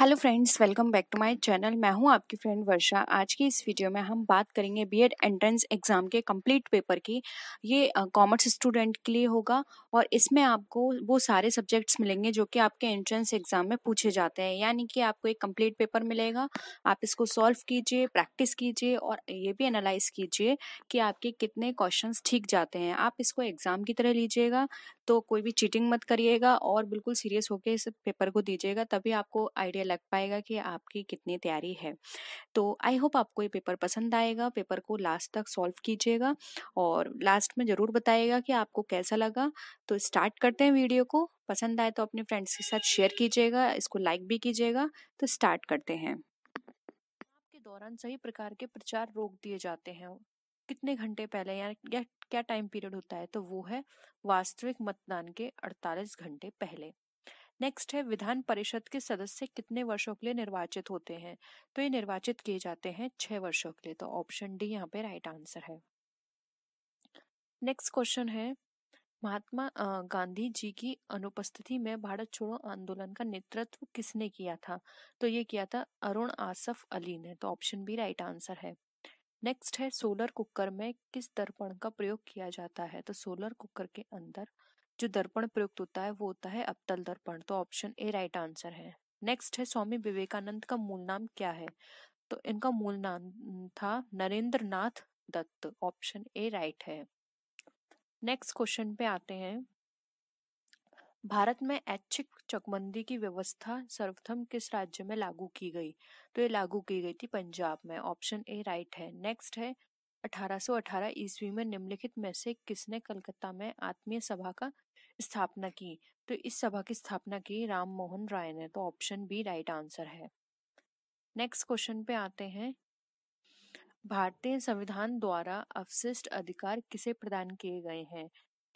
Hello friends welcome back to my channel मैं हूं आपकी फ्रेंड वर्षा आज की इस वीडियो में हम बात करेंगे बीएड एंट्रेंस एग्ज़ाम के कंप्लीट पेपर की ये कॉमर्स स्टूडेंट के लिए होगा और इसमें आपको वो सारे सब्जेक्ट्स मिलेंगे जो कि आपके एंट्रेंस एग्ज़ाम में पूछे जाते हैं यानी कि आपको एक कम्प्लीट पेपर मिलेगा आप इसको सॉल्व कीजिए प्रैक्टिस कीजिए और ये भी एनालाइज कीजिए कि आपके कितने क्वेश्चन ठीक जाते हैं आप इसको एग्ज़ाम की तरह लीजिएगा तो कोई भी चीटिंग मत करिएगा और बिल्कुल सीरियस होकर इस पेपर को दीजिएगा तभी आपको आइडिया लग पाएगा कि आपकी कितनी तैयारी है तो आई होप आपको ये पेपर पसंद आएगा पेपर को लास्ट तक सॉल्व कीजिएगा और लास्ट में ज़रूर बताइएगा कि आपको कैसा लगा तो स्टार्ट करते हैं वीडियो को पसंद आए तो अपने फ्रेंड्स के साथ शेयर कीजिएगा इसको लाइक भी कीजिएगा तो स्टार्ट करते हैं दौरान सही प्रकार के प्रचार रोक दिए जाते हैं कितने घंटे पहले या क्या क्या टाइम पीरियड होता है तो वो है वास्तविक मतदान के 48 घंटे पहले नेक्स्ट है विधान परिषद के सदस्य कितने वर्षों के लिए निर्वाचित होते हैं तो ये निर्वाचित किए जाते हैं छह वर्षों के लिए तो ऑप्शन डी यहाँ पे राइट आंसर है नेक्स्ट क्वेश्चन है महात्मा गांधी जी की अनुपस्थिति में भारत छोड़ो आंदोलन का नेतृत्व किसने किया था तो ये किया था अरुण आसफ अली ने तो ऑप्शन बी राइट आंसर है नेक्स्ट है सोलर कुकर में किस दर्पण का प्रयोग किया जाता है तो सोलर कुकर के अंदर जो दर्पण प्रयुक्त होता है वो होता है अपतल दर्पण तो ऑप्शन ए राइट आंसर है नेक्स्ट है स्वामी विवेकानंद का मूल नाम क्या है तो इनका मूल नाम था Narendra Nath Datta option A right है नेक्स्ट क्वेश्चन पे आते हैं भारत में ऐच्छिक चकबंदी की व्यवस्था सर्वप्रथम किस राज्य में लागू की गई तो ये लागू की गई थी पंजाब में ऑप्शन ए राइट है नेक्स्ट है 1818 ईस्वी में निम्नलिखित में से किसने कलकत्ता में आत्मीय सभा का स्थापना की तो इस सभा की स्थापना की राम मोहन राय ने तो ऑप्शन बी राइट आंसर है नेक्स्ट क्वेश्चन पे आते हैं भारतीय संविधान द्वारा अवशिष्ट अधिकार किसे प्रदान किए गए हैं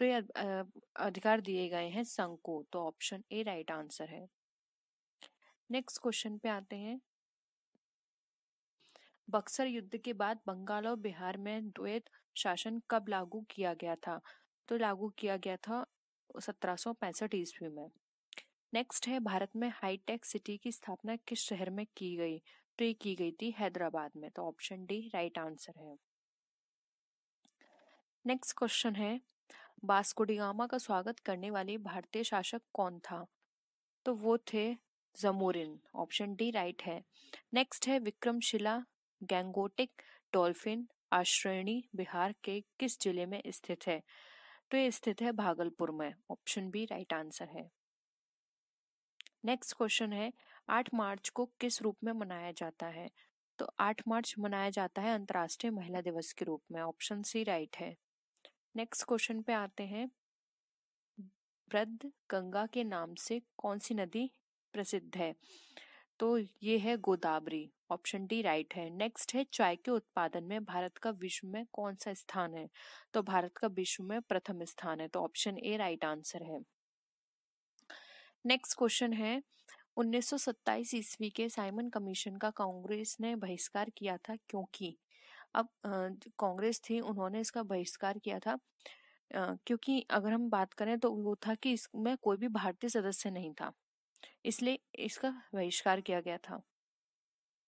राष्ट्रीय अधिकार दिए गए हैं संघ को तो ऑप्शन ए राइट आंसर है नेक्स्ट क्वेश्चन पे आते हैं बक्सर युद्ध के बाद बंगाल और बिहार में द्वैत शासन कब लागू किया गया था तो लागू किया गया था सत्रह ईस्वी में नेक्स्ट है भारत में हाईटेक सिटी की स्थापना किस शहर में की गई तो ये की गई थी हैदराबाद में तो ऑप्शन डी राइट आंसर है नेक्स्ट क्वेश्चन है बास्कोडिगामा का स्वागत करने वाले भारतीय शासक कौन था तो वो थे जमोरिन ऑप्शन डी राइट है नेक्स्ट है विक्रमशिला गैंगोटिक डॉल्फिन आश्रयणी बिहार के किस जिले में स्थित है तो ये स्थित है भागलपुर में ऑप्शन बी राइट आंसर है नेक्स्ट क्वेश्चन है आठ मार्च को किस रूप में मनाया जाता है तो आठ मार्च मनाया जाता है अंतर्राष्ट्रीय महिला दिवस के रूप में ऑप्शन सी राइट है नेक्स्ट क्वेश्चन पे आते हैं वृद्ध गंगा के नाम से कौन सी नदी प्रसिद्ध है तो ये है गोदावरी ऑप्शन डी राइट है नेक्स्ट है चाय के उत्पादन में भारत का विश्व में कौन सा स्थान है तो भारत का विश्व में प्रथम स्थान है तो ऑप्शन ए राइट आंसर है नेक्स्ट क्वेश्चन है 1927 ईस्वी के साइमन कमीशन का कांग्रेस ने बहिष्कार किया था क्योंकि अब कांग्रेस थी उन्होंने इसका बहिष्कार किया था क्योंकि अगर हम बात करें तो वो था कि इसमें कोई भी भारतीय सदस्य नहीं था इसलिए इसका बहिष्कार किया गया था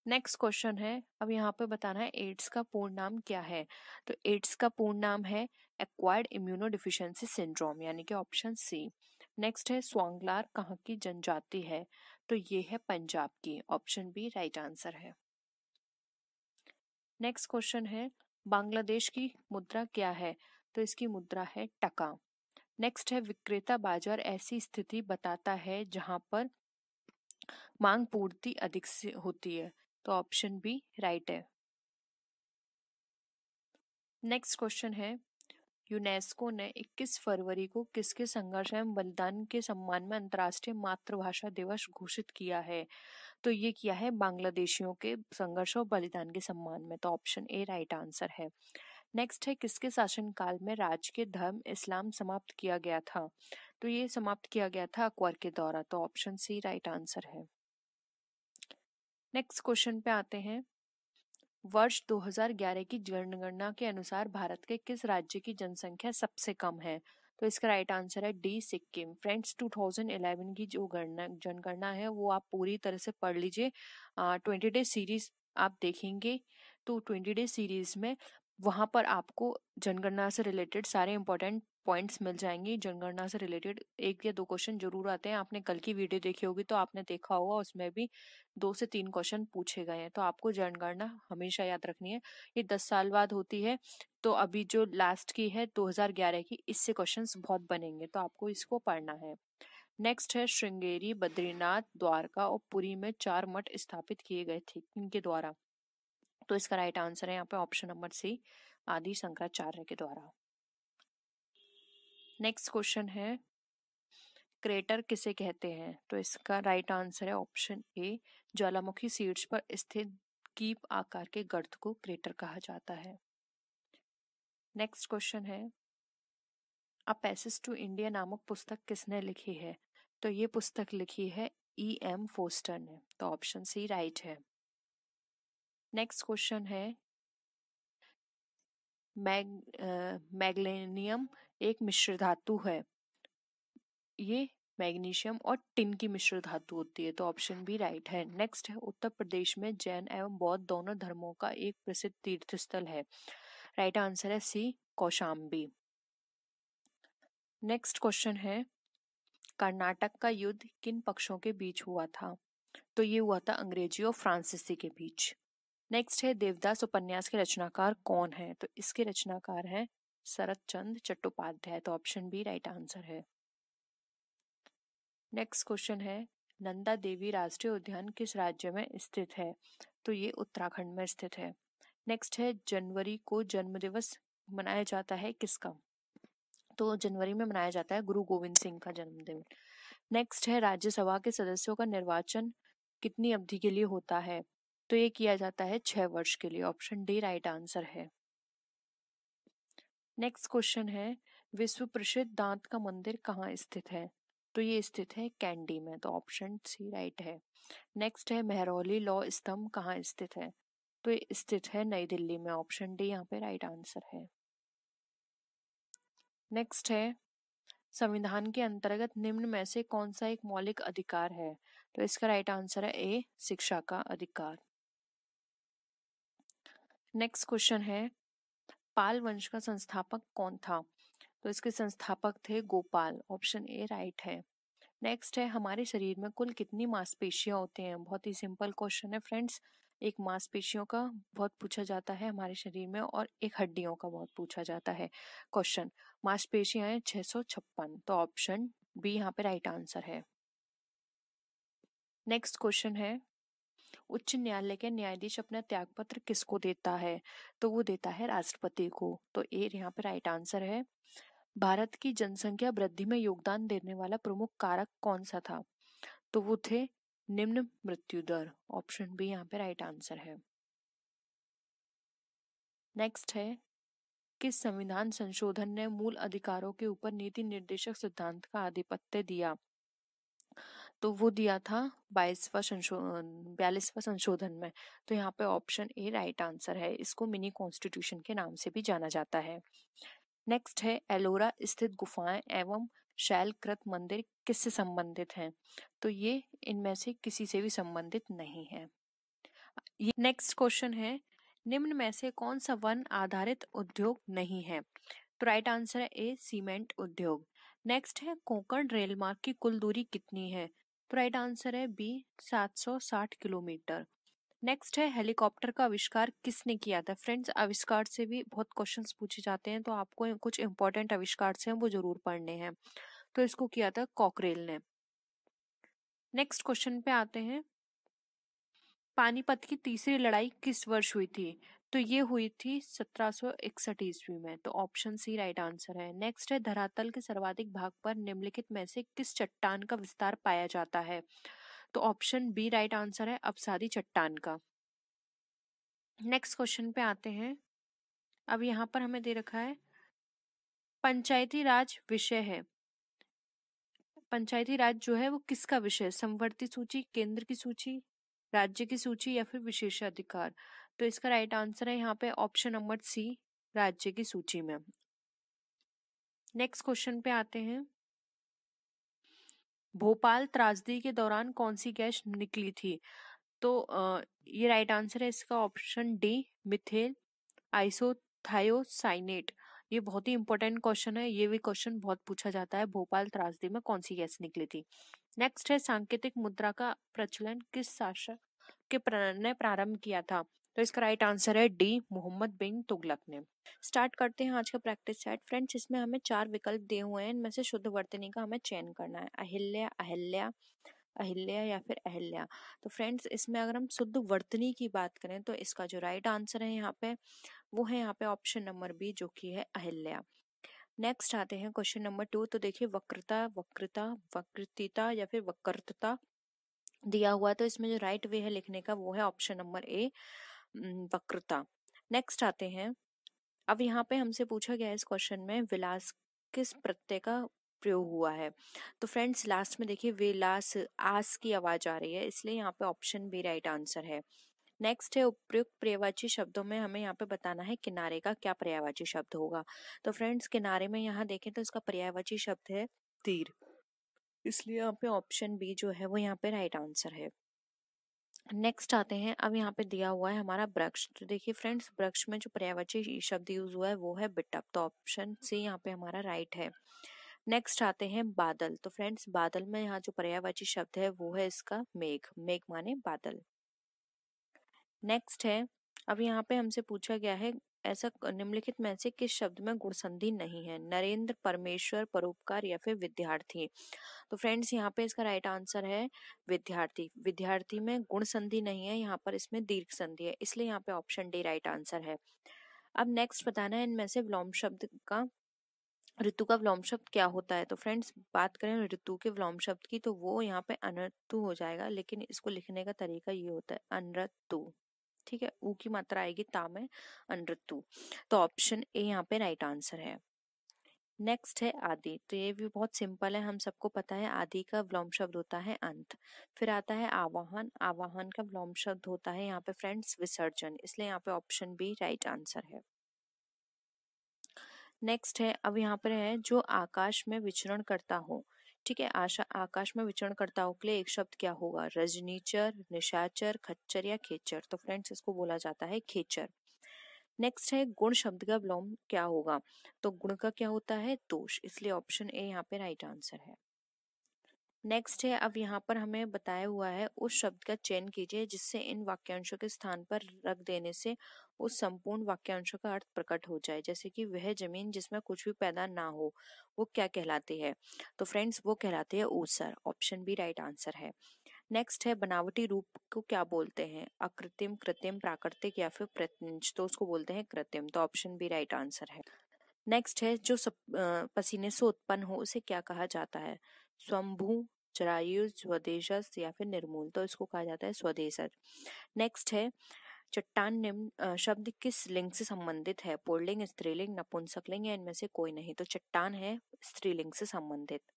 नेक्स्ट क्वेश्चन है अब यहाँ पे बताना है एड्स का पूर्ण नाम क्या है तो एड्स का पूर्ण नाम है एक्वायर्ड इम्यूनो डिफिशियंसी सिंड्रोम यानी कि ऑप्शन सी नेक्स्ट है स्वांगलार कहाँ की जनजाति है तो ये है पंजाब की ऑप्शन बी राइट आंसर है नेक्स्ट क्वेश्चन है बांग्लादेश की मुद्रा क्या है तो इसकी मुद्रा है टका नेक्स्ट है विक्रेता बाजार ऐसी स्थिति बताता है जहां पर मांग पूर्ति अधिक से होती है तो ऑप्शन बी राइट है नेक्स्ट क्वेश्चन है यूनेस्को ने 21 फरवरी को किसके संघर्ष एवं बलिदान के सम्मान में अंतर्राष्ट्रीय मातृभाषा दिवस घोषित किया है तो ये किया है बांग्लादेशियों के संघर्ष और बलिदान के सम्मान में तो ऑप्शन ए राइट आंसर है नेक्स्ट है किसके शासनकाल में के धर्म इस्लाम समाप्त किया गया था तो ये समाप्त किया गया था अकबर के द्वारा तो ऑप्शन सी राइट आंसर है नेक्स्ट क्वेश्चन पे आते हैं वर्ष 2011 की जनगणना के अनुसार भारत के किस राज्य की जनसंख्या सबसे कम है तो इसका राइट आंसर है डी सिक्किम फ्रेंड्स 2011 की जो गणना जनगणना है वो आप पूरी तरह से पढ़ लीजिए ट्वेंटी डे सीरीज आप देखेंगे तो ट्वेंटी डे सीरीज में वहाँ पर आपको जनगणना से रिलेटेड सारे इंपॉर्टेंट पॉइंट्स मिल जाएंगे जनगणना से रिलेटेड एक या दो क्वेश्चन जरूर आते हैं आपने कल की वीडियो देखी होगी तो आपने देखा होगा उसमें भी दो से तीन क्वेश्चन पूछे गए हैं तो आपको जनगणना हमेशा याद रखनी है ये दस साल बाद होती है तो अभी जो लास्ट की है 2011 की इससे क्वेश्चन बहुत बनेंगे तो आपको इसको पढ़ना है नेक्स्ट है श्रृंगेरी बद्रीनाथ द्वारका और पुरी में चार मठ स्थापित किए गए थे इनके द्वारा तो इसका राइट आंसर है यहाँ पे ऑप्शन नंबर सी आदि शंकराचार्य के द्वारा नेक्स्ट क्वेश्चन है क्रेटर किसे कहते हैं तो इसका राइट आंसर है ऑप्शन ए ज्वालामुखी सीड्स पर स्थित कीप आकार के गर्द को क्रेटर कहा जाता है नेक्स्ट क्वेश्चन है अ पैसेज टू इंडिया नामक पुस्तक किसने लिखी है तो ये पुस्तक लिखी है ई एम फोस्टर ने तो ऑप्शन सी राइट है नेक्स्ट क्वेश्चन है मैग मैग्लेनियम एक मिश्र धातु है ये मैग्नीशियम और टिन की मिश्र धातु होती है तो ऑप्शन भी राइट है नेक्स्ट है उत्तर प्रदेश में जैन एवं बौद्ध दोनों धर्मों का एक प्रसिद्ध तीर्थ स्थल है राइट आंसर है सी कौशाम्बी नेक्स्ट क्वेश्चन है कर्नाटक का युद्ध किन पक्षों के बीच हुआ था तो ये हुआ था अंग्रेजी और फ्रांसीसी के बीच नेक्स्ट है देवदास उपन्यास के रचनाकार कौन है तो इसके रचनाकार हैं शरत चंद चट्टोपाध्याय तो ऑप्शन बी राइट आंसर है नेक्स्ट क्वेश्चन है नंदा देवी राष्ट्रीय उद्यान किस राज्य में स्थित है तो ये उत्तराखंड में स्थित है नेक्स्ट है जनवरी को जन्म दिवस मनाया जाता है किसका तो जनवरी में मनाया जाता है गुरु गोविंद सिंह का जन्मदिन नेक्स्ट है राज्यसभा के सदस्यों का निर्वाचन कितनी अवधि के लिए होता है तो ये किया जाता है छह वर्ष के लिए ऑप्शन डी राइट आंसर है नेक्स्ट क्वेश्चन है विश्व प्रसिद्ध दांत का मंदिर कहाँ स्थित है तो ये स्थित है कैंडी में तो ऑप्शन सी राइट है नेक्स्ट है मेहरौली लॉ स्तंभ कहाँ स्थित है तो ये स्थित है नई दिल्ली में ऑप्शन डी यहाँ पे राइट आंसर है नेक्स्ट है संविधान के अंतर्गत निम्न में से कौन सा एक मौलिक अधिकार है तो इसका राइट आंसर है ए शिक्षा का अधिकार नेक्स्ट क्वेश्चन है पाल वंश का संस्थापक कौन था तो इसके संस्थापक थे गोपाल ऑप्शन ए राइट है नेक्स्ट है हमारे शरीर में कुल कितनी मांसपेशियां होती हैं बहुत ही सिंपल क्वेश्चन है फ्रेंड्स एक मांसपेशियों का बहुत पूछा जाता है हमारे शरीर में और एक हड्डियों का बहुत पूछा जाता है क्वेश्चन मांसपेशियां हैं छह सौ छप्पन तो ऑप्शन बी यहाँ पे राइट आंसर है नेक्स्ट क्वेश्चन है उच्च न्यायालय के न्यायाधीश अपना त्याग पत्र किसको देता है तो वो देता है राष्ट्रपति को तो ए यहाँ पे राइट आंसर है भारत की जनसंख्या वृद्धि में योगदान देने वाला प्रमुख कारक कौन सा था तो वो थे निम्न मृत्यु दर ऑप्शन बी यहाँ पे राइट आंसर है नेक्स्ट है किस संविधान संशोधन ने मूल अधिकारों के ऊपर नीति निर्देशक सिद्धांत का आधिपत्य दिया तो वो दिया था बाईसवा संशोधन बयालीसवा संशोधन में तो यहाँ पे ऑप्शन ए राइट आंसर है इसको मिनी कॉन्स्टिट्यूशन के नाम से भी जाना जाता है नेक्स्ट है एलोरा स्थित गुफाएं एवं शैलकृत मंदिर किससे संबंधित हैं तो ये इनमें से किसी से भी संबंधित नहीं है ये नेक्स्ट क्वेश्चन है निम्न में से कौन सा वन आधारित उद्योग नहीं है तो राइट आंसर है ए सीमेंट उद्योग नेक्स्ट है कोंकण रेलमार्ग की कुल दूरी कितनी है तो राइट आंसर है बी 760 किलोमीटर नेक्स्ट है हेलीकॉप्टर का आविष्कार किसने किया था फ्रेंड्स आविष्कार से भी बहुत क्वेश्चंस पूछे जाते हैं तो आपको कुछ इंपॉर्टेंट आविष्कार से वो जरूर पढ़ने हैं तो इसको किया था कॉकरेल ने नेक्स्ट क्वेश्चन पे आते हैं पानीपत की तीसरी लड़ाई किस वर्ष हुई थी तो ये हुई थी 1761 ईस्वी में तो ऑप्शन सी राइट आंसर है नेक्स्ट है धरातल के सर्वाधिक भाग पर निम्नलिखित में से किस चट्टान का विस्तार पाया जाता है तो ऑप्शन बी राइट आंसर है अफसादी चट्टान का नेक्स्ट क्वेश्चन पे आते हैं अब यहाँ पर हमें दे रखा है पंचायती राज विषय है पंचायती राज जो है वो किसका विषय संवर्ती सूची केंद्र की सूची राज्य की सूची या फिर विशेषाधिकार अधिकार तो इसका राइट आंसर है यहाँ पे ऑप्शन नंबर सी राज्य की सूची में नेक्स्ट क्वेश्चन पे आते हैं भोपाल त्रासदी के दौरान कौन सी गैस निकली थी तो ये राइट आंसर है इसका ऑप्शन डी मिथेल आइसोथायोसाइनेट ये बहुत ही इंपॉर्टेंट क्वेश्चन है ये भी क्वेश्चन बहुत पूछा जाता है भोपाल त्रासदी में कौन सी गैस निकली थी नेक्स्ट है सांकेतिक मुद्रा का प्रचलन किस शासक के ने प्रारंभ किया था तो इसका राइट आंसर है डी मोहम्मद बिन तुगलक ने स्टार्ट करते हैं आज का प्रैक्टिस सेट फ्रेंड्स इसमें हमें चार विकल्प दिए हुए हैं इनमें से शुद्ध वर्तनी का हमें चयन करना है अहिल्या अहिल्या अहिल्या या फिर अहिल्या तो फ्रेंड्स इसमें अगर हम शुद्ध वर्तनी की बात करें तो इसका जो राइट आंसर है यहाँ पे वो है यहाँ पे ऑप्शन नंबर बी जो की है अहिल्या नेक्स्ट आते हैं क्वेश्चन नंबर टू तो देखिए वक्रता वक्रता वक्रतिता या फिर वक्रतता दिया हुआ तो इसमें जो राइट वे है लिखने का वो है ऑप्शन नंबर ए वक्रता नेक्स्ट आते हैं अब यहाँ पे हमसे पूछा गया इस क्वेश्चन में विलास किस प्रत्यय का प्रयोग हुआ है तो फ्रेंड्स लास्ट में देखिए विलास आस की आवाज आ रही है इसलिए यहाँ पे ऑप्शन बी राइट आंसर है नेक्स्ट है उपयुक्त पर्यायवाची शब्दों में हमें यहाँ पे बताना है किनारे का क्या पर्यायवाची शब्द होगा तो फ्रेंड्स किनारे में यहाँ देखें तो इसका पर्यायवाची शब्द है तीर इसलिए यहाँ पे ऑप्शन बी जो है वो यहाँ पे राइट आंसर है नेक्स्ट आते हैं अब यहाँ पे दिया हुआ है हमारा वृक्ष तो देखिए फ्रेंड्स वृक्ष में जो पर्यावाची शब्द यूज हुआ है वो है बिटअप तो ऑप्शन सी यहाँ पे हमारा राइट है नेक्स्ट आते हैं बादल तो फ्रेंड्स बादल में यहाँ जो पर्यावाची शब्द है वो है इसका मेघ मेघ माने बादल नेक्स्ट है अब यहाँ पे हमसे पूछा गया है ऐसा निम्नलिखित में से किस शब्द में गुणसंधि नहीं है नरेंद्र परमेश्वर परोपकार या फिर विद्यार्थी तो फ्रेंड्स यहाँ पे इसका राइट आंसर है विद्यार्थी विद्यार्थी में गुण संधि नहीं है यहाँ पर इसमें दीर्घ संधि है इसलिए यहाँ पे ऑप्शन डी राइट आंसर है अब नेक्स्ट बताना है इनमें से व्लोम शब्द का ऋतु का विलोम शब्द क्या होता है तो फ्रेंड्स बात करें ऋतु के विलोम शब्द की तो वो यहाँ पे अनु हो जाएगा लेकिन इसको लिखने का तरीका ये होता है अनरतु ठीक है ऊ की मात्रा आएगी ता में अनृतु तो ऑप्शन ए यहाँ पे राइट आंसर है नेक्स्ट है आदि तो ये भी बहुत सिंपल है हम सबको पता है आदि का व्लोम शब्द होता है अंत फिर आता है आवाहन आवाहन का व्लोम शब्द होता है यहाँ पे फ्रेंड्स विसर्जन इसलिए यहाँ पे ऑप्शन बी राइट आंसर है नेक्स्ट है अब यहाँ पर है जो आकाश में विचरण करता हो ठीक है आशा आकाश में करताओं के लिए एक शब्द क्या होगा रजनीचर निशाचर खच्चर या खेचर तो फ्रेंड्स इसको बोला जाता है खेचर नेक्स्ट है गुण शब्द का विलोम क्या होगा तो गुण का क्या होता है दोष इसलिए ऑप्शन ए यहाँ पे राइट आंसर है नेक्स्ट है अब यहाँ पर हमें बताया हुआ है उस शब्द का चयन कीजिए जिससे इन वाक्यांशों के स्थान पर रख देने से उस संपूर्ण वाक्यांशों का अर्थ प्रकट हो जाए जैसे कि वह जमीन जिसमें कुछ भी पैदा ना हो वो क्या कहलाती है तो फ्रेंड्स वो कहलाती है ऊसर ऑप्शन बी राइट आंसर है नेक्स्ट है बनावटी रूप को क्या बोलते हैं अकृत्रिम कृत्रिम प्राकृतिक या फिर प्रत्यंश तो उसको बोलते हैं कृत्रिम तो ऑप्शन बी राइट आंसर है नेक्स्ट है जो सब पसीने से उत्पन्न हो उसे क्या कहा जाता है स्वयंभू चरायुज स्वदेश या फिर निर्मूल तो इसको कहा जाता है स्वदेश नेक्स्ट है चट्टान निम्न शब्द किस लिंग से संबंधित है पुल्लिंग स्त्रीलिंग नपुंसकलिंग या इनमें से कोई नहीं तो चट्टान है स्त्रीलिंग से संबंधित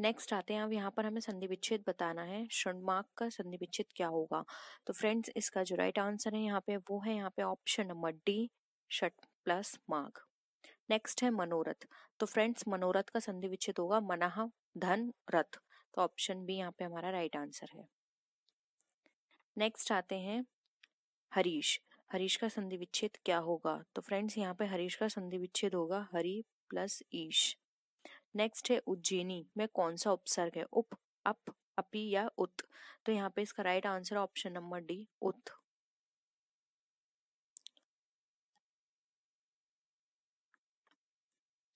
नेक्स्ट आते हैं अब यहाँ पर हमें संधि विच्छेद बताना है शुणमाक का संधि विच्छेद क्या होगा तो फ्रेंड्स इसका जो राइट आंसर है यहाँ पे वो है यहाँ पे ऑप्शन नंबर डी शट प्लस मार्ग नेक्स्ट है मनोरथ तो फ्रेंड्स मनोरथ का संधि विच्छेद होगा मनाह धन रथ तो ऑप्शन बी यहाँ पे हमारा राइट आंसर है नेक्स्ट आते हैं हरीश हरीश का संधि विच्छेद क्या होगा तो फ्रेंड्स यहाँ पे हरीश का संधि विच्छेद होगा हरि प्लस ईश नेक्स्ट है उज्जैनी में कौन सा उपसर्ग है उप अप अपी या उत तो यहाँ पे इसका right answer option number D उत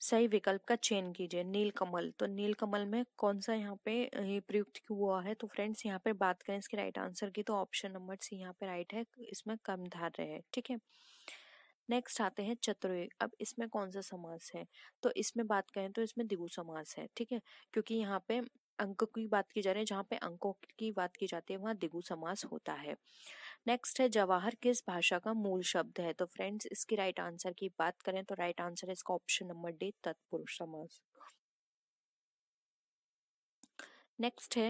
सही विकल्प का चयन कीजिए नील कमल तो नील कमल में कौन सा यहाँ पे प्रयुक्त हुआ है तो फ्रेंड्स यहाँ पे बात करें इसके राइट आंसर की तो ऑप्शन नंबर सी यहाँ पे राइट है इसमें कम धार रहे ठीक है नेक्स्ट आते हैं चतुर्युग अब इसमें कौन सा समास है तो इसमें बात करें तो इसमें दिगु समास है ठीक है क्योंकि यहाँ पे अंक की बात की जा रही है जहाँ पे अंकों की बात की जाती है वहाँ दिगु समास होता है नेक्स्ट है जवाहर किस भाषा का मूल शब्द है तो फ्रेंड्स इसकी राइट आंसर की बात करें तो राइट आंसर है इसका ऑप्शन नंबर डी तत्पुरुष समास नेक्स्ट है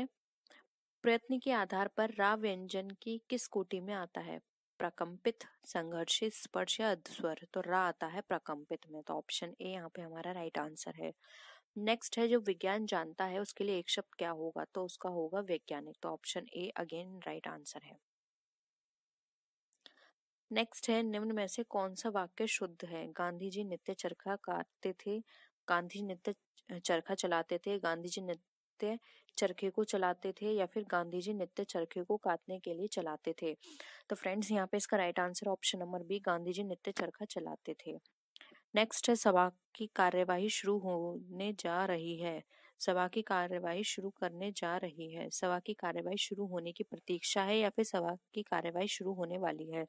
प्रयत्न के आधार पर रा व्यंजन की किस कोटि में आता है प्रकंपित संघर्षित स्पर्श या अधस्वर तो रा आता है प्रकंपित में तो ऑप्शन ए यहाँ पे हमारा राइट आंसर है नेक्स्ट है जो विज्ञान जानता है उसके लिए एक शब्द क्या होगा तो उसका होगा वैज्ञानिक तो option A again right answer है नेक्स्ट है निम्न में से कौन सा वाक्य शुद्ध है गांधी जी नित्य चरखा काटते थे गांधी जी नित्य चरखा चलाते थे गांधी जी नित्य चरखे को चलाते थे या फिर गांधी जी नित्य चरखे को काटने के लिए चलाते थे तो फ्रेंड्स यहाँ पे इसका right answer option number B Gandhi ji नित्य चरखा चलाते थे नेक्स्ट है सभा की कार्यवाही शुरू होने जा रही है सभा की कार्यवाही शुरू करने जा रही है सभा की कार्यवाही शुरू होने की प्रतीक्षा है या फिर सभा की कार्यवाही शुरू होने वाली है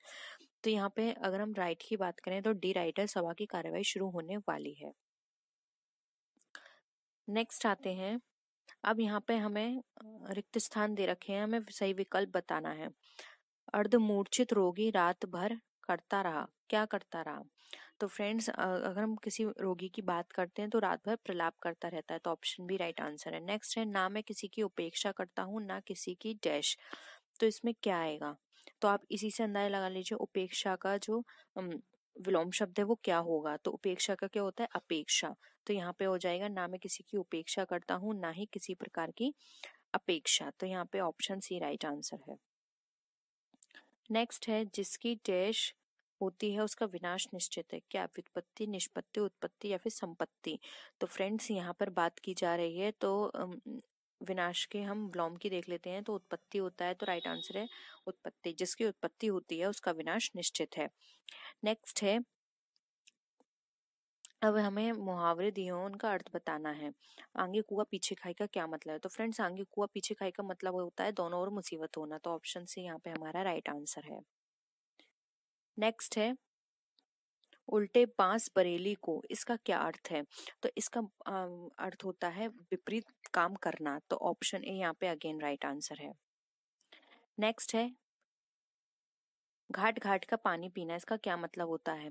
तो यहाँ पे अगर हम राइट की बात करें तो डी राइट है सभा की कार्यवाही शुरू होने वाली है नेक्स्ट आते हैं अब यहाँ पे हमें रिक्त स्थान दे रखे हैं हमें सही विकल्प बताना है अर्धमूर्छित रोगी रात भर करता रहा क्या करता रहा तो फ्रेंड्स अगर हम किसी रोगी की बात करते हैं तो रात भर प्रलाप करता रहता है तो ऑप्शन भी राइट आंसर है नेक्स्ट है ना मैं किसी की उपेक्षा करता हूँ ना किसी की डैश तो इसमें क्या आएगा तो आप इसी से अंदाजा लगा लीजिए उपेक्षा का जो विलोम शब्द है वो क्या होगा तो उपेक्षा का क्या होता है अपेक्षा तो यहाँ पे हो जाएगा ना मैं किसी की उपेक्षा करता हूँ ना ही किसी प्रकार की अपेक्षा तो यहाँ पे ऑप्शन सी राइट आंसर है नेक्स्ट है जिसकी डैश होती है उसका विनाश निश्चित है क्या व्युत्पत्ति निष्पत्ति उत्पत्ति या फिर संपत्ति तो फ्रेंड्स यहाँ पर बात की जा रही है तो विनाश के हम व्लॉम की देख लेते हैं तो उत्पत्ति होता है तो राइट आंसर है उत्पत्ति जिसकी उत्पत्ति होती है उसका विनाश निश्चित है नेक्स्ट है अब हमें मुहावरे दिए हों उनका अर्थ बताना है आगे कुआ पीछे खाई का क्या मतलब है तो फ्रेंड्स आगे कुआ पीछे खाई का मतलब होता है दोनों और मुसीबत होना तो ऑप्शन से यहाँ पे हमारा राइट आंसर है नेक्स्ट है उल्टे बांस बरेली को इसका क्या अर्थ है तो इसका अर्थ होता है विपरीत काम करना तो ऑप्शन ए यहाँ पे अगेन राइट आंसर है नेक्स्ट है घाट घाट का पानी पीना इसका क्या मतलब होता है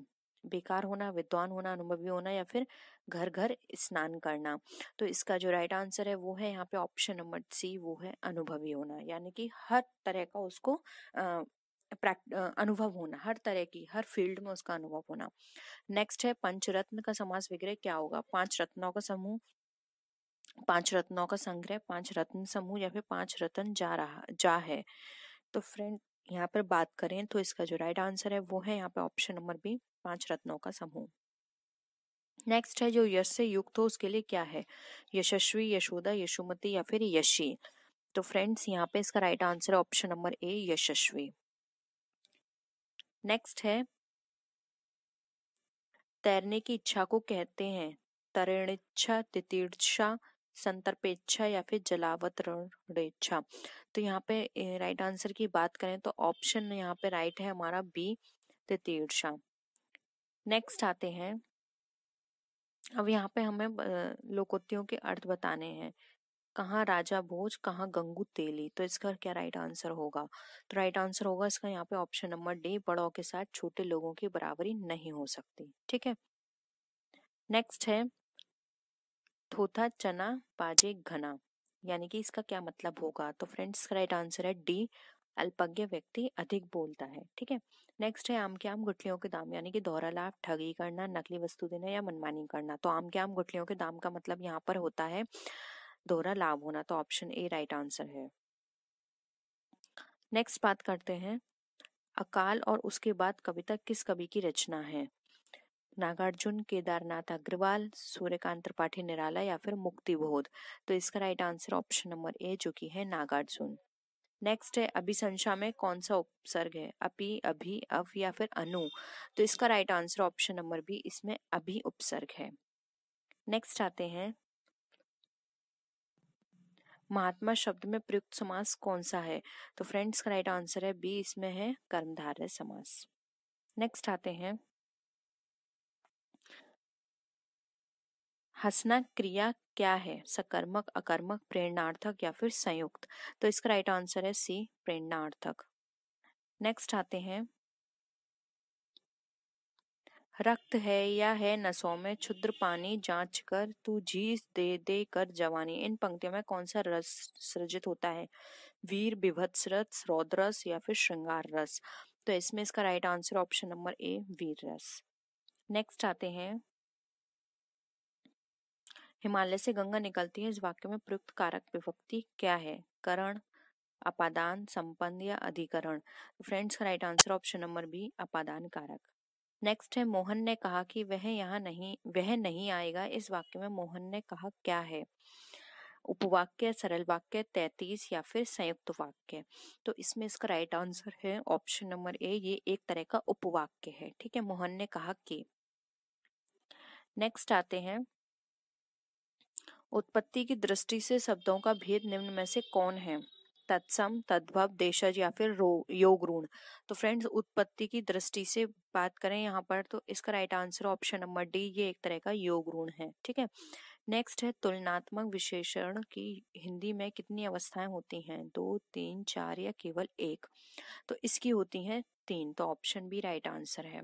बेकार होना विद्वान होना अनुभवी होना या फिर घर घर स्नान करना तो इसका जो राइट आंसर है वो है यहाँ पे ऑप्शन नंबर सी वो है अनुभवी होना यानी कि हर तरह का उसको अनुभव होना हर तरह की हर फील्ड में उसका अनुभव होना नेक्स्ट है पंचरत्न का समास विग्रह क्या होगा पांच रत्नों का समूह पांच रत्नों का संग्रह पांच रत्न समूह या फिर पांच रत्न जा रहा जा है तो फ्रेंड यहाँ पर बात करें तो इसका जो राइट आंसर है वो है यहाँ पे ऑप्शन नंबर बी पांच रत्नों का समूह नेक्स्ट है जो यश से युक्त हो उसके लिए क्या है यशस्वी यशोदा यशुमती या फिर यशी तो फ्रेंड्स यहाँ पे इसका राइट आंसर है ऑप्शन नंबर ए यशस्वी नेक्स्ट है तैरने की इच्छा को कहते हैं तरण इच्छा तितीर्षा संतर्पेक्षा या फिर जलावतरणेच्छा तो यहाँ पे राइट आंसर की बात करें तो ऑप्शन यहाँ पे राइट है हमारा बी तितीर्षा नेक्स्ट आते हैं अब यहाँ पे हमें लोकोत्तियों के अर्थ बताने हैं कहाँ राजा भोज कहाँ गंगू तेली तो इसका क्या राइट आंसर होगा तो राइट आंसर होगा इसका यहाँ पे ऑप्शन नंबर डी बड़ों के साथ छोटे लोगों की बराबरी नहीं हो सकती ठीक है नेक्स्ट है थोथा चना बाजे घना यानी कि इसका क्या मतलब होगा तो फ्रेंड्स का राइट आंसर है डी अल्पज्ञ व्यक्ति अधिक बोलता है ठीक है नेक्स्ट है आम के आम गुठलियों के दाम यानी कि दोहरा लाभ ठगी करना नकली वस्तु देना या मनमानी करना तो आम के आम गुठलियों के दाम का मतलब यहाँ पर होता है दोहरा लाभ होना तो ऑप्शन ए राइट आंसर है नेक्स्ट बात करते हैं अकाल और उसके बाद कविता किस कवि की रचना है नागार्जुन केदारनाथ अग्रवाल सूर्यकांत त्रिपाठी निराला या फिर मुक्ति बोध तो इसका right answer option number A जो कि है नागार्जुन नेक्स्ट है अभिसंशा में कौन सा उपसर्ग है अपि अभी अव या फिर अनु तो इसका right answer option number B इसमें अभी उपसर्ग है नेक्स्ट आते हैं महात्मा शब्द में प्रयुक्त समास कौन सा है तो फ्रेंड्स का राइट आंसर है बी इसमें है कर्मधारय समास नेक्स्ट आते हैं हंसना क्रिया क्या है सकर्मक अकर्मक प्रेरणार्थक या फिर संयुक्त तो इसका राइट आंसर है सी प्रेरणार्थक नेक्स्ट आते हैं रक्त है या है नसों में क्षुद्र पानी जांच कर तू झीस दे दे कर जवानी इन पंक्तियों में कौन सा रस सृजित होता है वीर विभत्स रस रौद्रस या फिर श्रृंगार रस तो इसमें इसका right answer option number A वीर रस नेक्स्ट आते हैं हिमालय से गंगा निकलती है इस वाक्य में प्रयुक्त कारक विभक्ति क्या है करण अपादान संपन्न या अधिकरण फ्रेंड्स तो का right answer option number B अपादान कारक नेक्स्ट है मोहन ने कहा कि वह यहाँ नहीं वह नहीं आएगा इस वाक्य में मोहन ने कहा क्या है उपवाक्य सरल वाक्य तैतीस या फिर संयुक्त वाक्य तो इसमें इसका राइट आंसर है ऑप्शन नंबर ए ये एक तरह का उपवाक्य है ठीक है मोहन ने कहा कि नेक्स्ट आते हैं उत्पत्ति की दृष्टि से शब्दों का भेद निम्न में से कौन है तत्सम तद्भव देशज या फिर रो योग ऋण तो फ्रेंड्स उत्पत्ति की दृष्टि से बात करें यहाँ पर तो इसका right answer option number D ये एक तरह का योग ऋण है ठीक है नेक्स्ट है तुलनात्मक विशेषण की हिंदी में कितनी अवस्थाएं होती हैं दो तीन चार या केवल एक तो इसकी होती है तीन तो ऑप्शन बी राइट आंसर है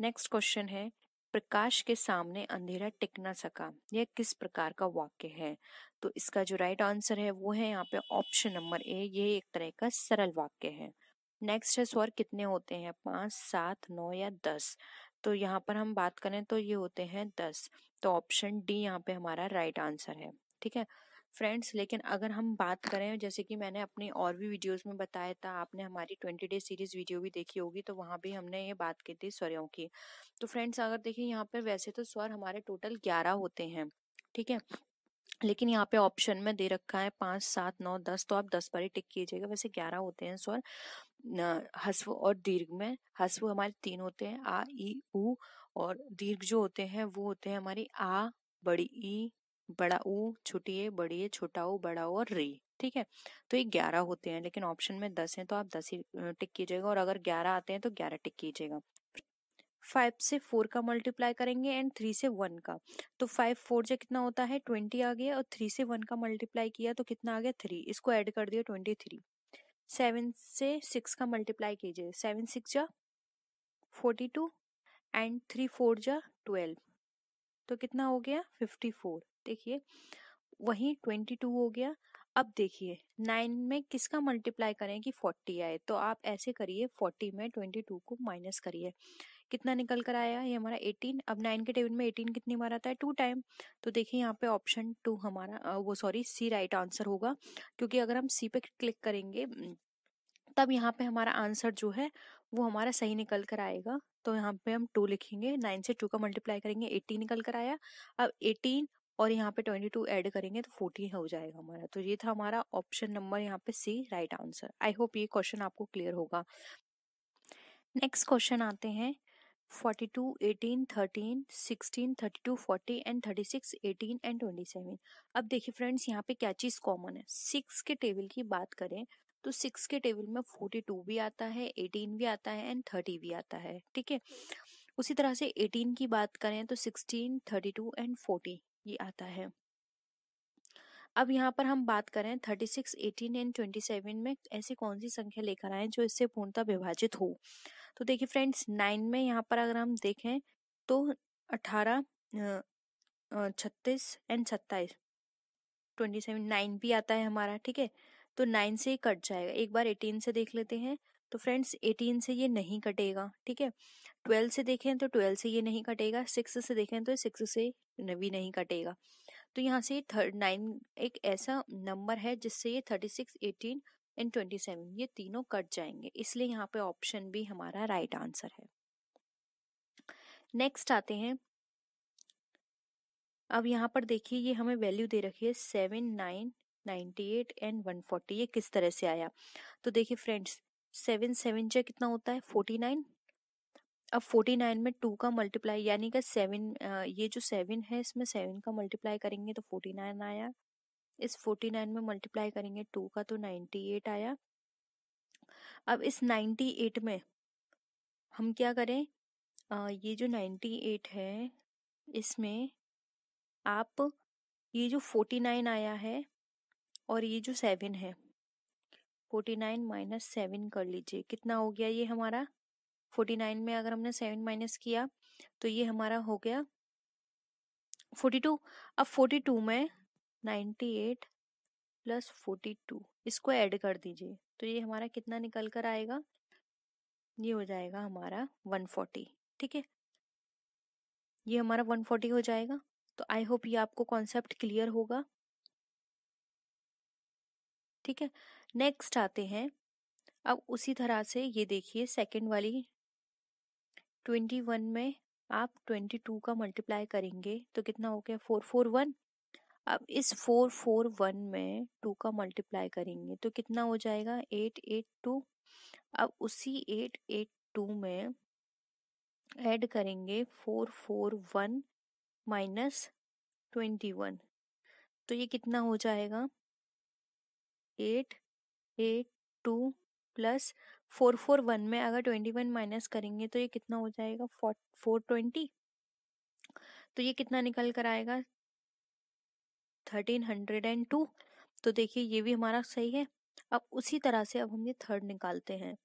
नेक्स्ट क्वेश्चन है प्रकाश के सामने अंधेरा टिक ना सका यह किस प्रकार का वाक्य है तो इसका जो राइट आंसर है वो है यहाँ पे ऑप्शन नंबर ए ये एक तरह का सरल वाक्य है नेक्स्ट है स्वर कितने होते हैं पाँच सात नौ या दस तो यहाँ पर हम बात करें तो ये होते हैं दस तो ऑप्शन डी यहाँ पे हमारा राइट आंसर है ठीक है फ्रेंड्स लेकिन अगर हम बात करें जैसे कि मैंने अपने और भी वीडियोस में बताया था आपने हमारी ट्वेंटी डे सीरीज वीडियो भी देखी होगी तो वहाँ भी हमने ये बात की थी स्वरों की तो फ्रेंड्स अगर देखिए यहाँ पर वैसे तो स्वर हमारे टोटल ग्यारह होते हैं ठीक है लेकिन यहाँ पे ऑप्शन में दे रखा है पाँच सात नौ दस तो आप दस बार ही टिक कीजिएगा वैसे ग्यारह होते हैं स्वर हस्व और दीर्घ में हस्व हमारे तीन होते हैं आ ई ऊ और दीर्घ जो होते हैं वो होते हैं हमारी आ बड़ी ई बड़ा ऊ छोटी ए बड़ी ए छोटा ऊ बड़ा ऊ और री ठीक है तो ये ग्यारह होते हैं लेकिन ऑप्शन में दस हैं तो आप दस ही टिक कीजिएगा और अगर ग्यारह आते हैं तो ग्यारह टिक कीजिएगा फाइव से फोर का मल्टीप्लाई करेंगे एंड थ्री से वन का तो फाइव फोर जो कितना होता है ट्वेंटी आ गया और थ्री से वन का मल्टीप्लाई किया तो कितना आ गया थ्री इसको ऐड कर दिया ट्वेंटी थ्री सेवन से सिक्स का मल्टीप्लाई कीजिए सेवन सिक्स जा forty two and three four जा ट्वेल्व तो कितना हो गया फिफ्टी फोर देखिए वही ट्वेंटी टू हो गया अब देखिए नाइन में किसका मल्टीप्लाई करें कि फोर्टी आए तो आप ऐसे करिए फोर्टी में ट्वेंटी टू को माइनस करिए कितना निकल कर आया ये हमारा एटीन अब नाइन के टेबल में एटीन कितनी बार आता है टू टाइम तो देखिए यहाँ पे ऑप्शन टू हमारा वो सॉरी सी राइट आंसर होगा क्योंकि अगर हम सी पे क्लिक करेंगे तब यहाँ पे हमारा आंसर जो है वो हमारा सही निकल कर आएगा तो यहाँ पे हम टू लिखेंगे नाइन से टू का मल्टीप्लाई करेंगे एटीन निकल कर आया अब एटीन और यहाँ पे ट्वेंटी टू एड करेंगे तो फोर्टी हो जाएगा हमारा तो ये था हमारा ऑप्शन नंबर यहाँ पे C right answer I hope ये क्वेश्चन आपको क्लियर होगा नेक्स्ट क्वेश्चन आते हैं 42, 18, 13, 16, 32, 40 एंड 36, 18 एंड 27. अब देखिए फ्रेंड्स यहाँ पे क्या चीज़ कॉमन है सिक्स के टेबल की बात करें तो सिक्स के टेबल में 42 भी आता है 18 भी आता है एंड 30 भी आता है ठीक है उसी तरह से 18 की बात करें तो 16, 32 एंड फोर्टी ये आता है अब यहाँ पर हम बात करें 36, 18 एंड 27 में ऐसी कौन सी संख्या लेकर आए जो इससे पूर्णतः विभाजित हो तो देखिए फ्रेंड्स 9 में यहाँ पर अगर हम देखें तो 18, छत्तीस एंड सत्ताईस ट्वेंटी सेवन नाइन भी आता है हमारा ठीक है तो नाइन से ही कट जाएगा एक बार एटीन से देख लेते हैं तो फ्रेंड्स 18 से ये नहीं कटेगा ठीक है 12 से देखें तो 12 से ये नहीं कटेगा 6 से देखें तो 6 से भी नहीं कटेगा तो यहाँ से थर्ड नाइन एक ऐसा नंबर है जिससे ये 36, 18 एंड 27 ये तीनों कट जाएंगे इसलिए यहाँ पे ऑप्शन भी हमारा राइट आंसर है नेक्स्ट आते हैं अब यहाँ पर देखिए ये हमें वैल्यू दे रखी है seven nine ninety eight and one forty ये किस तरह से आया तो देखिए फ्रेंड्स सेवन सेवन जो कितना होता है फोर्टी नाइन अब फोर्टी नाइन में टू का मल्टीप्लाई यानी कि सेवन ये जो सेवन है इसमें सेवन का मल्टीप्लाई करेंगे तो फोर्टी नाइन आया इस फोर्टी नाइन में मल्टीप्लाई करेंगे टू का तो नाइन्टी एट आया अब इस नाइन्टी एट में हम क्या करें आ, ये जो नाइन्टी एट है इसमें आप ये जो फोर्टी नाइन आया है और ये जो सेवन है फोर्टी नाइन माइनस सेवन कर लीजिए कितना हो गया ये हमारा फोर्टी नाइन में अगर हमने सेवन माइनस किया तो ये हमारा हो गया फोर्टी टू अब फोर्टी टू में ninety eight plus forty two इसको ऐड कर दीजिए तो ये हमारा कितना निकल कर आएगा ये हो जाएगा हमारा वन फोर्टी ठीक है ये हमारा वन फोर्टी हो जाएगा तो आई होप ये आपको कॉन्सेप्ट क्लियर होगा ठीक है नेक्स्ट आते हैं अब उसी तरह से ये देखिए सेकंड वाली ट्वेंटी वन में आप ट्वेंटी टू का मल्टीप्लाई करेंगे तो कितना हो गया फोर फोर वन अब इस फोर फोर वन में टू का मल्टीप्लाई करेंगे तो कितना हो जाएगा एट एट टू अब उसी एट एट टू में ऐड करेंगे four four one minus twenty one तो ये कितना हो जाएगा eight eight two plus four four one में अगर ट्वेंटी वन माइनस करेंगे तो ये कितना हो जाएगा फोर फोर ट्वेंटी तो ये कितना निकल कर आएगा थर्टीन हंड्रेड एंड टू तो देखिए ये भी हमारा सही है अब उसी तरह से अब हम ये थर्ड निकालते हैं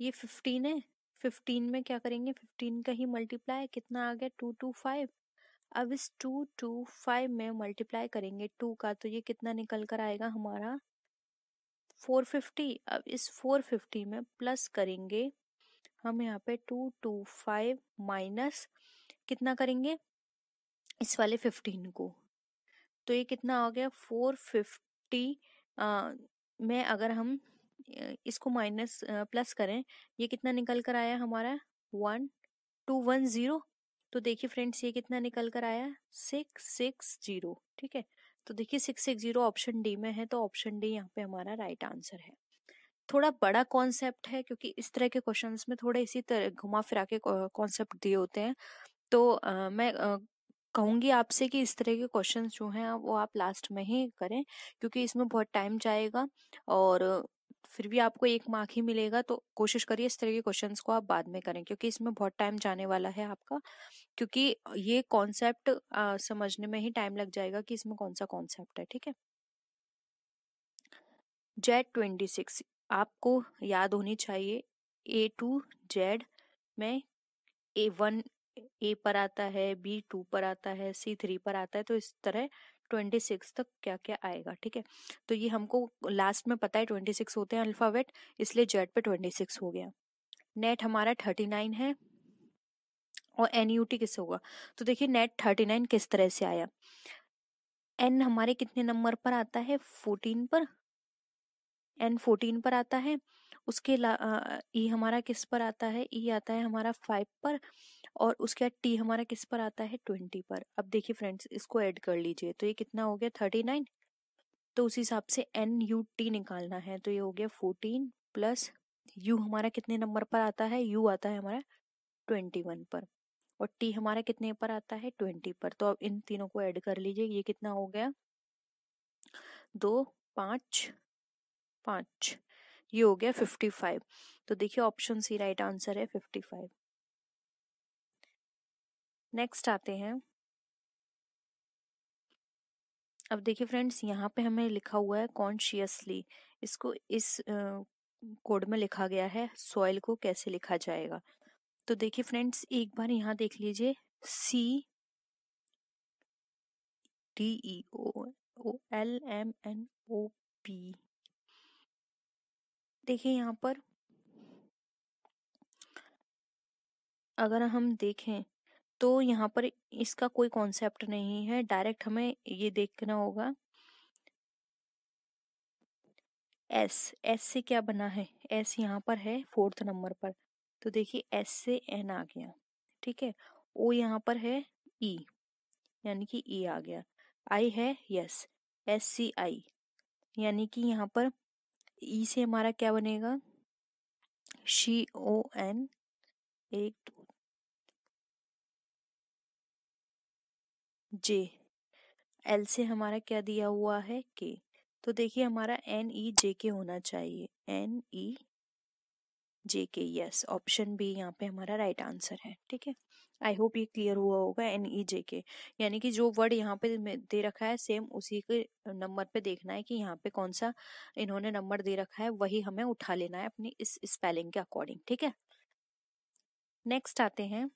ये फिफ्टीन है फिफ्टीन में क्या करेंगे फिफ्टीन का ही मल्टीप्लाई कितना आ गया टू टू फाइव अब इस टू टू फाइव में मल्टीप्लाई करेंगे टू का तो ये कितना निकल कर आएगा हमारा 450 अब इस 450 में प्लस करेंगे हम यहाँ पे टू टू फाइव माइनस कितना करेंगे इस वाले 15 को तो ये कितना आ गया 450 फिफ्टी में अगर हम इसको माइनस प्लस करें ये कितना निकल कर आया हमारा वन टू वन ज़ीरो तो देखिए फ्रेंड्स ये कितना निकल कर आया सिक्स सिक्स जीरो ठीक है तो देखिए six six zero option D में है तो ऑप्शन डी यहाँ पे हमारा राइट आंसर है थोड़ा बड़ा कॉन्सेप्ट है क्योंकि इस तरह के क्वेश्चंस में थोड़े इसी तरह घुमा फिरा के कॉन्सेप्ट दिए होते हैं तो आ, मैं कहूँगी कहूंगी आपसे कि इस तरह के क्वेश्चंस जो हैं वो आप लास्ट में ही करें क्योंकि इसमें बहुत टाइम जाएगा और फिर भी आपको एक मार्क ही मिलेगा तो कोशिश करिए इस तरह के क्वेश्चंस को आप बाद में करें क्योंकि इसमें बहुत टाइम जाने वाला है आपका क्योंकि ये कॉन्सेप्ट समझने में ही टाइम लग जाएगा कि इसमें कौन सा कॉन्सेप्ट है ठीक है जेड ट्वेंटी सिक्स आपको याद होनी चाहिए ए टू जेड में ए वन ए पर आता है बी टू पर आता है सी थ्री पर आता है तो इस तरह ट्वेंटी सिक्स तक क्या क्या आएगा ठीक है तो ये हमको लास्ट में पता है ट्वेंटी सिक्स होते हैं अल्फ़ावेट इसलिए जेड पे ट्वेंटी सिक्स हो गया नेट हमारा थर्टी नाइन है और एन यू टी किससे होगा तो देखिए नेट थर्टी नाइन किस तरह से आया एन हमारे कितने नंबर पर आता है फोर्टीन पर एन फोर्टीन पर आता है उसके ई हमारा किस पर आता है ई आता है हमारा फाइव पर और उसके बाद टी हमारा किस पर आता है ट्वेंटी पर अब देखिए फ्रेंड्स इसको ऐड कर लीजिए तो ये कितना हो गया थर्टी नाइन तो उस हिसाब से एन यू टी निकालना है तो ये हो गया फोर्टीन प्लस यू हमारा कितने नंबर पर आता है यू आता है हमारा ट्वेंटी वन पर और टी हमारा कितने पर आता है ट्वेंटी पर तो अब इन तीनों को ऐड कर लीजिए ये कितना हो गया दो पाँच पाँच ये हो गया फिफ्टी फाइव तो देखिए ऑप्शन सी राइट आंसर है फिफ्टी फाइव नेक्स्ट आते हैं अब देखिए फ्रेंड्स यहाँ पे हमें लिखा हुआ है कॉन्शियसली इसको इस कोड में लिखा गया है सॉइल को कैसे लिखा जाएगा तो देखिए फ्रेंड्स एक बार यहाँ देख लीजिए C D E O L M N O P देखिए यहाँ पर अगर हम देखें तो यहाँ पर इसका कोई कॉन्सेप्ट नहीं है डायरेक्ट हमें ये देखना होगा एस एस से क्या बना है एस यहाँ पर है फोर्थ नंबर पर तो देखिए एस से एन आ गया ठीक है ओ यहाँ पर है ई यानी कि ई आ गया आई है यस एस सी आई यानी कि यहाँ पर ई से हमारा क्या बनेगा शी ओ एन एक जे एल से हमारा क्या दिया हुआ है के तो देखिए हमारा एन ई जे के होना चाहिए एन ई जे के यस ऑप्शन बी यहाँ पे हमारा राइट right आंसर है ठीक है आई होप ये क्लियर हुआ होगा एन ई जे के यानी कि जो वर्ड यहाँ पे दे रखा है सेम उसी के नंबर पे देखना है कि यहाँ पे कौन सा इन्होंने नंबर दे रखा है वही हमें उठा लेना है अपनी इस स्पेलिंग के अकॉर्डिंग ठीक है नेक्स्ट आते हैं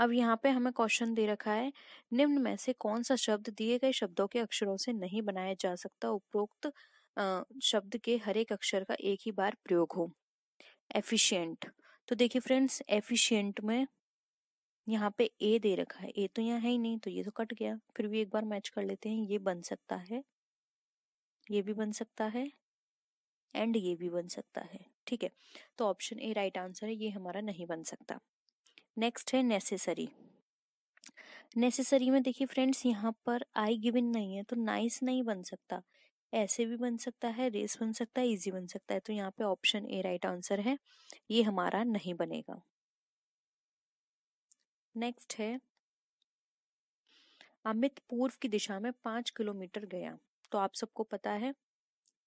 अब यहाँ पे हमें क्वेश्चन दे रखा है निम्न में से कौन सा शब्द दिए गए शब्दों के अक्षरों से नहीं बनाया जा सकता उपरोक्त शब्द के हर एक अक्षर का एक ही बार प्रयोग हो एफिशियंट तो देखिए फ्रेंड्स एफिशिएंट में यहाँ पे ए दे रखा है ए तो यहाँ है ही नहीं तो ये तो कट गया फिर भी एक बार मैच कर लेते हैं ये बन सकता है ये भी बन सकता है एंड ये भी बन सकता है ठीक है तो ऑप्शन ए राइट आंसर है ये हमारा नहीं बन सकता नेक्स्ट है नेसेसरी नेसेसरी में देखिए फ्रेंड्स यहाँ पर आई गिविन नहीं है तो नाइस नहीं बन सकता ऐसे भी बन सकता है रेस बन सकता है इजी बन सकता है तो यहाँ पे ऑप्शन ए राइट आंसर है ये हमारा नहीं बनेगा नेक्स्ट है अमित पूर्व की दिशा में पांच किलोमीटर गया तो आप सबको पता है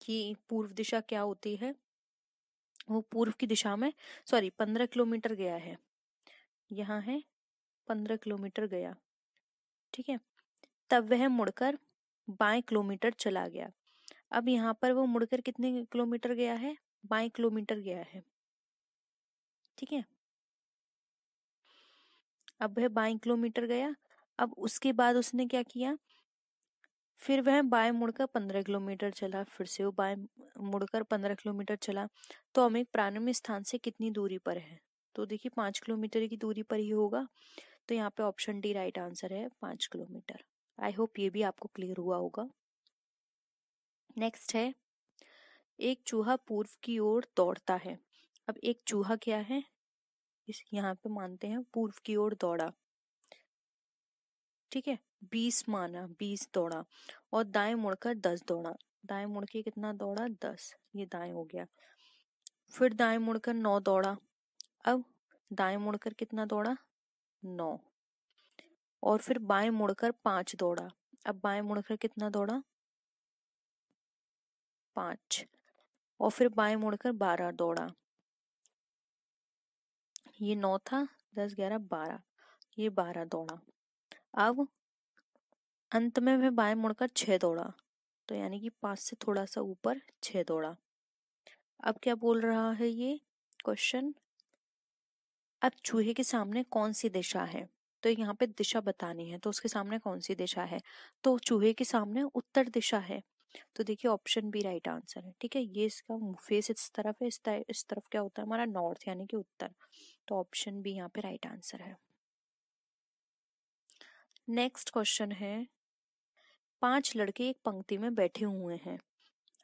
कि पूर्व दिशा क्या होती है वो पूर्व की दिशा में सॉरी पंद्रह किलोमीटर गया है यहाँ है पंद्रह किलोमीटर गया ठीक है तब वह मुड़कर बाएं किलोमीटर चला गया अब यहाँ पर वो मुड़कर कितने किलोमीटर गया है बाई किलोमीटर गया है ठीक है अब वह बाई किलोमीटर गया अब उसके बाद उसने क्या किया फिर वह बाएं मुड़कर पंद्रह किलोमीटर चला फिर से वो बाएं मुड़कर पंद्रह किलोमीटर चला तो हम एक प्रारंभ स्थान से कितनी दूरी पर है तो देखिए पाँच किलोमीटर की दूरी पर ही होगा तो यहाँ पे ऑप्शन डी राइट आंसर है पाँच किलोमीटर आई होप ये भी आपको क्लियर हुआ होगा नेक्स्ट है एक चूहा पूर्व की ओर दौड़ता है अब एक चूहा क्या है इस यहाँ पे मानते हैं पूर्व की ओर दौड़ा ठीक है बीस माना बीस दौड़ा और दाएं मुड़कर दस दौड़ा दाएं मुड़ के कितना दौड़ा दस ये दाएं हो गया फिर दाएं मुड़कर नौ दौड़ा अब दाएं मुड़कर कितना दौड़ा नौ और फिर बाएं मुड़कर पांच दौड़ा अब बाएं मुड़कर कितना दौड़ा पाँच और फिर बाएं मुड़कर बारह दौड़ा ये नौ था दस ग्यारह बारह ये बारह दौड़ा अब अंत में वह बाएं मुड़कर छः दौड़ा तो यानी कि पाँच से थोड़ा सा ऊपर छः दौड़ा अब क्या बोल रहा है ये क्वेश्चन अब चूहे के सामने कौन सी दिशा है तो यहाँ पे दिशा बतानी है तो उसके सामने कौन सी दिशा है तो चूहे के सामने उत्तर दिशा है तो देखिए ऑप्शन बी राइट आंसर है ठीक है ये इसका फेस इस तरफ है इस, इस तरफ क्या होता है हमारा नॉर्थ यानी कि उत्तर तो ऑप्शन बी यहाँ पे राइट आंसर है नेक्स्ट क्वेश्चन है पांच लड़के एक पंक्ति में बैठे हुए हैं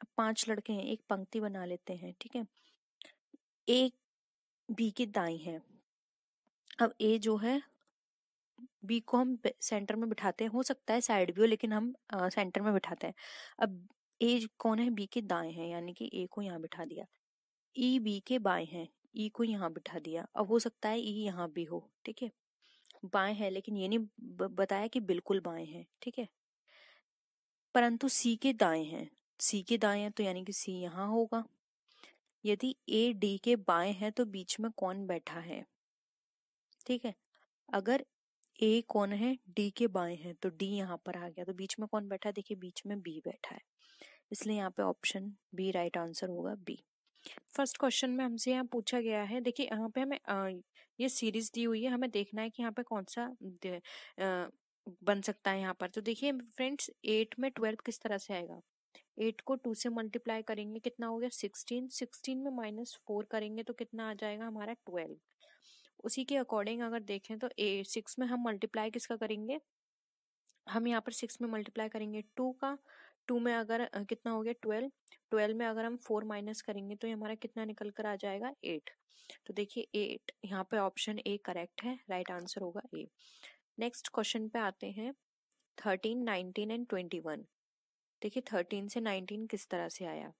अब पांच लड़के हैं एक पंक्ति बना लेते हैं ठीक है एक बी की दाई है अब ए जो है बी को हम सेंटर में बिठाते हैं हो सकता है साइड भी हो लेकिन हम सेंटर में बिठाते हैं अब ए कौन है बी के दाएं हैं यानी कि ए को यहाँ बिठा दिया ई बी के बाएं हैं ई को यहाँ बिठा दिया अब हो सकता है ई यहाँ भी हो ठीक है बाएं है लेकिन ये नहीं बताया कि बिल्कुल बाएं हैं ठीक है परंतु सी के दाएं हैं सी के दाएं हैं तो यानी कि सी यहाँ होगा यदि ए डी के बाएं हैं तो बीच में कौन बैठा है ठीक है अगर ए कौन है डी के बाएं हैं तो डी यहाँ पर आ गया तो बीच में कौन बैठा है देखिए बीच में बी बैठा है इसलिए यहाँ पे ऑप्शन बी राइट आंसर होगा बी फर्स्ट क्वेश्चन में हमसे यहाँ पूछा गया है देखिए यहाँ पे हमें आ, ये सीरीज दी हुई है हमें देखना है कि यहाँ पे कौन सा आ, बन सकता है यहाँ पर तो देखिए फ्रेंड्स एट में ट्वेल्व किस तरह से आएगा एट को टू से मल्टीप्लाई करेंगे कितना हो गया सिक्सटीन सिक्सटीन में माइनस फोर करेंगे तो कितना आ जाएगा हमारा ट्वेल्व उसी के अकॉर्डिंग अगर देखें तो ए सिक्स में हम मल्टीप्लाई किसका करेंगे हम यहाँ पर सिक्स में मल्टीप्लाई करेंगे टू का टू में अगर कितना हो गया ट्वेल्व ट्वेल्व में अगर हम फोर माइनस करेंगे तो ये हमारा कितना निकल कर आ जाएगा एट तो देखिए एट यहाँ पे ऑप्शन ए करेक्ट है राइट right आंसर होगा ए नेक्स्ट क्वेश्चन पे आते हैं thirteen nineteen and twenty one देखिए थर्टीन से नाइनटीन किस तरह से आया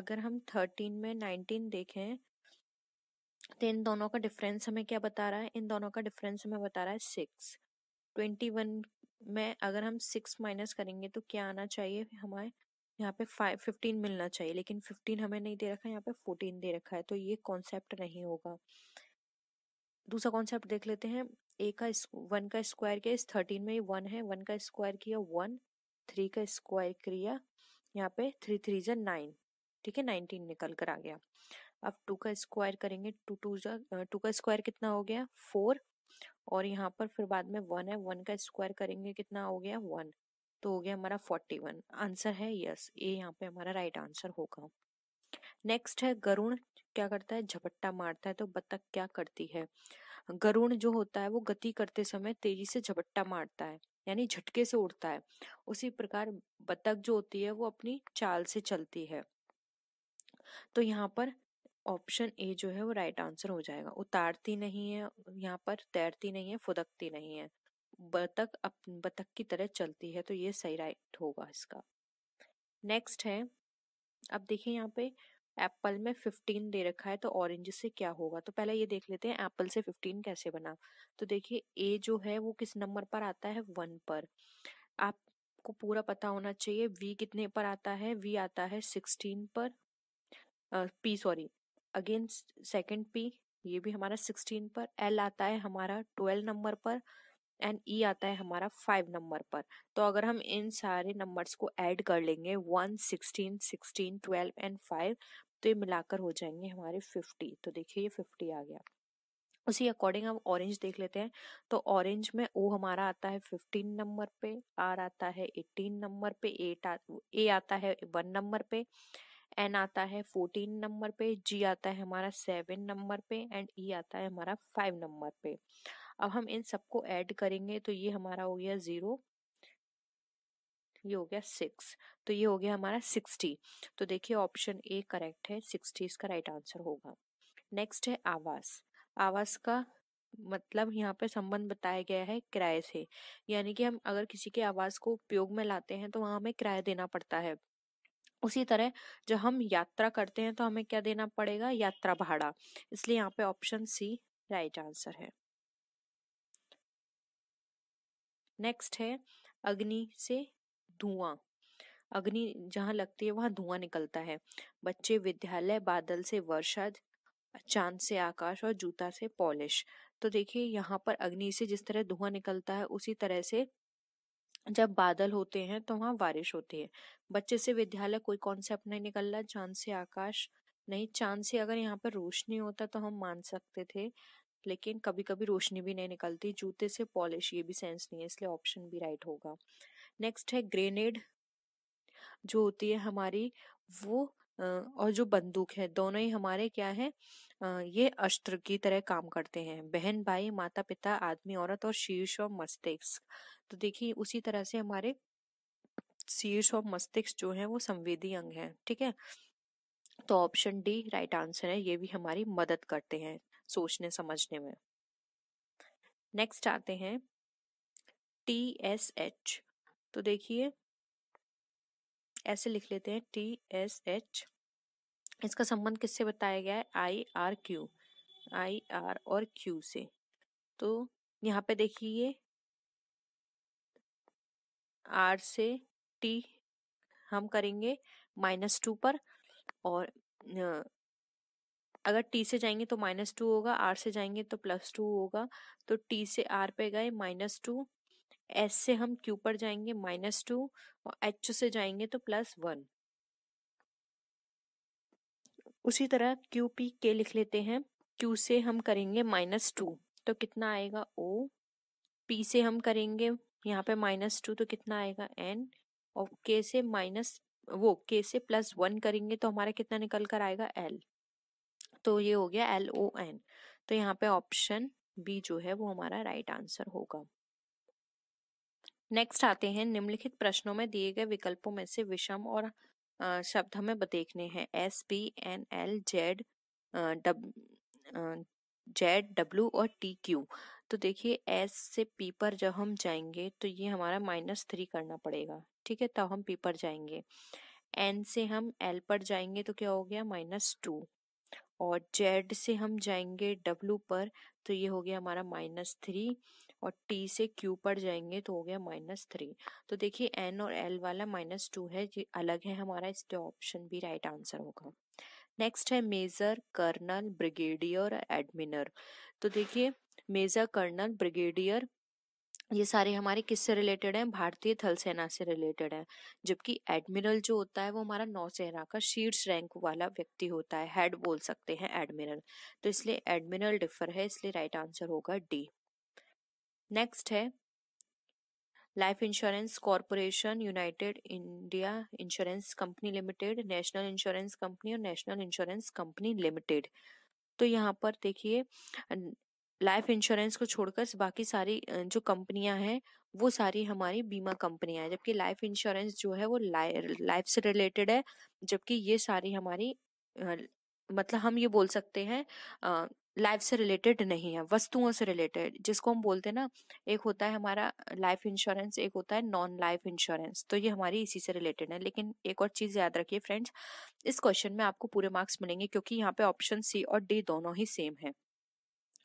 अगर हम थर्टीन में नाइनटीन देखें तो इन दोनों का डिफरेंस हमें क्या बता रहा है इन दोनों का डिफरेंस हमें बता रहा है सिक्स ट्वेंटी वन में अगर हम सिक्स माइनस करेंगे तो क्या आना चाहिए हमारे यहाँ पे फाइव फिफ्टीन मिलना चाहिए लेकिन फिफ्टीन हमें नहीं दे रखा है यहाँ पे फोर्टीन दे रखा है तो ये कॉन्सेप्ट नहीं होगा दूसरा कॉन्सेप्ट देख लेते हैं ए का वन का स्क्वायर किया इस थर्टीन में वन है वन का स्क्वायर किया वन थ्री का स्क्वायर किया यहाँ पे थ्री थ्री जन नाइन ठीक है नाइनटीन निकल कर आ गया अब टू का स्क्वायर करेंगे टू टू जा टू का स्क्वायर कितना हो गया फोर और यहाँ पर फिर बाद में वन है वन का स्क्वायर करेंगे कितना हो गया वन तो हो गया हमारा फोर्टी वन आंसर है यस ये यहाँ पे हमारा राइट आंसर होगा नेक्स्ट है गरुण क्या करता है झपट्टा मारता है तो बत्तख क्या करती है गरुण जो होता है वो गति करते समय तेजी से झपट्टा मारता है यानी झटके से उड़ता है उसी प्रकार बत्तख जो होती है वो अपनी चाल से चलती है तो यहाँ पर ऑप्शन ए जो है वो राइट आंसर हो जाएगा उतारती नहीं है यहाँ पर तैरती नहीं है फुदकती नहीं है बतख अप बतख की तरह चलती है तो ये सही राइट होगा इसका नेक्स्ट है अब देखिए यहाँ पे एप्पल में फिफ्टीन दे रखा है तो ऑरेंज से क्या होगा तो पहले ये देख लेते हैं एप्पल से फिफ्टीन कैसे बना तो देखिए ए जो है वो किस नंबर पर आता है वन पर आपको पूरा पता होना चाहिए वी कितने पर आता है वी आता है सिक्सटीन पर P sorry again second P ये भी हमारा सिक्सटीन पर एल आता है हमारा ट्वेल्व नंबर पर एंड ई e आता है हमारा फाइव नंबर पर तो अगर हम इन सारे नंबर्स को ऐड कर लेंगे one sixteen sixteen twelve and five तो ये मिलाकर हो जाएंगे हमारे फिफ्टी तो देखिए ये फिफ्टी आ गया उसी अकॉर्डिंग हम ऑरेंज देख लेते हैं तो ऑरेंज में ओ हमारा आता है फिफ्टीन नंबर पे आर आता है एटीन नंबर पे एट ए आता है वन नंबर पे एन आता है फोर्टीन नंबर पे जी आता है हमारा सेवन नंबर पे एंड ई e आता है हमारा फाइव नंबर पे अब हम इन सबको ऐड करेंगे तो ये हमारा हो गया ज़ीरो ये हो गया सिक्स तो ये हो गया हमारा सिक्सटी तो देखिए ऑप्शन ए करेक्ट है सिक्सटी इसका राइट आंसर होगा नेक्स्ट है आवास आवास का मतलब यहाँ पे संबंध बताया गया है किराए से यानी कि हम अगर किसी के आवास को उपयोग में लाते हैं तो वहाँ हमें किराया देना पड़ता है उसी तरह जब हम यात्रा करते हैं तो हमें क्या देना पड़ेगा यात्रा भाड़ा इसलिए यहाँ पे ऑप्शन सी राइट आंसर है नेक्स्ट है अग्नि से धुआं अग्नि जहाँ लगती है वहाँ धुआं निकलता है बच्चे विद्यालय बादल से वर्षा चांद से आकाश और जूता से पॉलिश तो देखिए यहाँ पर अग्नि से जिस तरह धुआं निकलता है उसी तरह से जब बादल होते हैं तो वहाँ बारिश होती है बच्चे से विद्यालय कोई कॉन्सेप्ट नहीं निकल रहा चांद से आकाश नहीं चांद से अगर यहाँ पर रोशनी होता तो हम मान सकते थे लेकिन कभी कभी रोशनी भी नहीं निकलती जूते से पॉलिश ये भी सेंस नहीं है इसलिए ऑप्शन भी राइट होगा नेक्स्ट है ग्रेनेड जो होती है हमारी वो और जो बंदूक है दोनों ही हमारे क्या है ये अस्त्र की तरह काम करते हैं बहन भाई माता पिता आदमी औरत और शीर्ष और मस्तिष्क तो देखिए उसी तरह से हमारे शीर्ष और मस्तिष्क जो है वो संवेदी अंग है ठीक है तो ऑप्शन डी राइट आंसर है ये भी हमारी मदद करते हैं सोचने समझने में नेक्स्ट आते हैं टी एस एच तो देखिए ऐसे लिख लेते हैं टी एस एच इसका संबंध किससे बताया गया है I R Q I R और क्यू से तो यहाँ पे देखिए आर से टी हम करेंगे माइनस टू पर और अगर टी से जाएंगे तो माइनस टू होगा आर से जाएंगे तो प्लस टू होगा तो टी से आर पे गए माइनस टू एस से हम क्यू पर जाएंगे माइनस टू और एच से जाएंगे तो प्लस वन उसी तरह क्यू पी के लिख लेते हैं क्यू से हम करेंगे माइनस टू तो कितना आएगा ओ पी से हम करेंगे यहाँ पे माइनस टू तो कितना आएगा एन और के से माइनस वो के से प्लस वन करेंगे तो हमारा कितना निकल कर आएगा एल तो ये हो गया एल ओ एन तो यहाँ पे ऑप्शन बी जो है वो हमारा राइट आंसर होगा नेक्स्ट आते हैं निम्नलिखित प्रश्नों में दिए गए विकल्पों में से विषम और शब्द हमें देखने हैं S B N L Z Z W और टी क्यू तो देखिए एस से पी पर जब हम जाएंगे तो ये हमारा माइनस थ्री करना पड़ेगा ठीक है तब हम पी पर जाएंगे एन से हम एल पर जाएंगे तो क्या हो गया माइनस टू और जेड से हम जाएंगे डब्लू पर तो ये हो गया हमारा माइनस थ्री और टी से क्यू पर जाएंगे तो हो गया माइनस थ्री तो देखिए एन और एल वाला माइनस टू है ये अलग है हमारा इसलिए ऑप्शन भी राइट आंसर होगा नेक्स्ट है मेजर कर्नल ब्रिगेडियर एडमिनर तो देखिए मेजर कर्नल ब्रिगेडियर ये सारे हमारे किससे रिलेटेड हैं भारतीय थल सेना से रिलेटेड है जबकि एडमिरल जो होता है वो हमारा नौसेना का शीर्ष रैंक वाला व्यक्ति होता है हेड बोल सकते हैं एडमिरल तो इसलिए एडमिरल डिफर है इसलिए राइट आंसर होगा डी नेक्स्ट है life insurance corporation united India insurance company limited national insurance company और नेशनल इंश्योरेंस कंपनी लिमिटेड तो यहाँ पर देखिए लाइफ इंश्योरेंस को छोड़कर बाकी सारी जो कंपनियां हैं वो सारी हमारी बीमा कंपनियां हैं जबकि लाइफ इंश्योरेंस जो है वो लाइफ से रिलेटेड है जबकि ये सारी हमारी मतलब हम ये बोल सकते हैं लाइफ से रिलेटेड नहीं है वस्तुओं से रिलेटेड जिसको हम बोलते हैं ना एक होता है हमारा लाइफ इंश्योरेंस एक होता है नॉन लाइफ इंश्योरेंस तो ये हमारी इसी से रिलेटेड है लेकिन एक और चीज़ याद रखिए फ्रेंड्स इस क्वेश्चन में आपको पूरे मार्क्स मिलेंगे क्योंकि यहाँ पे ऑप्शन सी और डी दोनों ही सेम है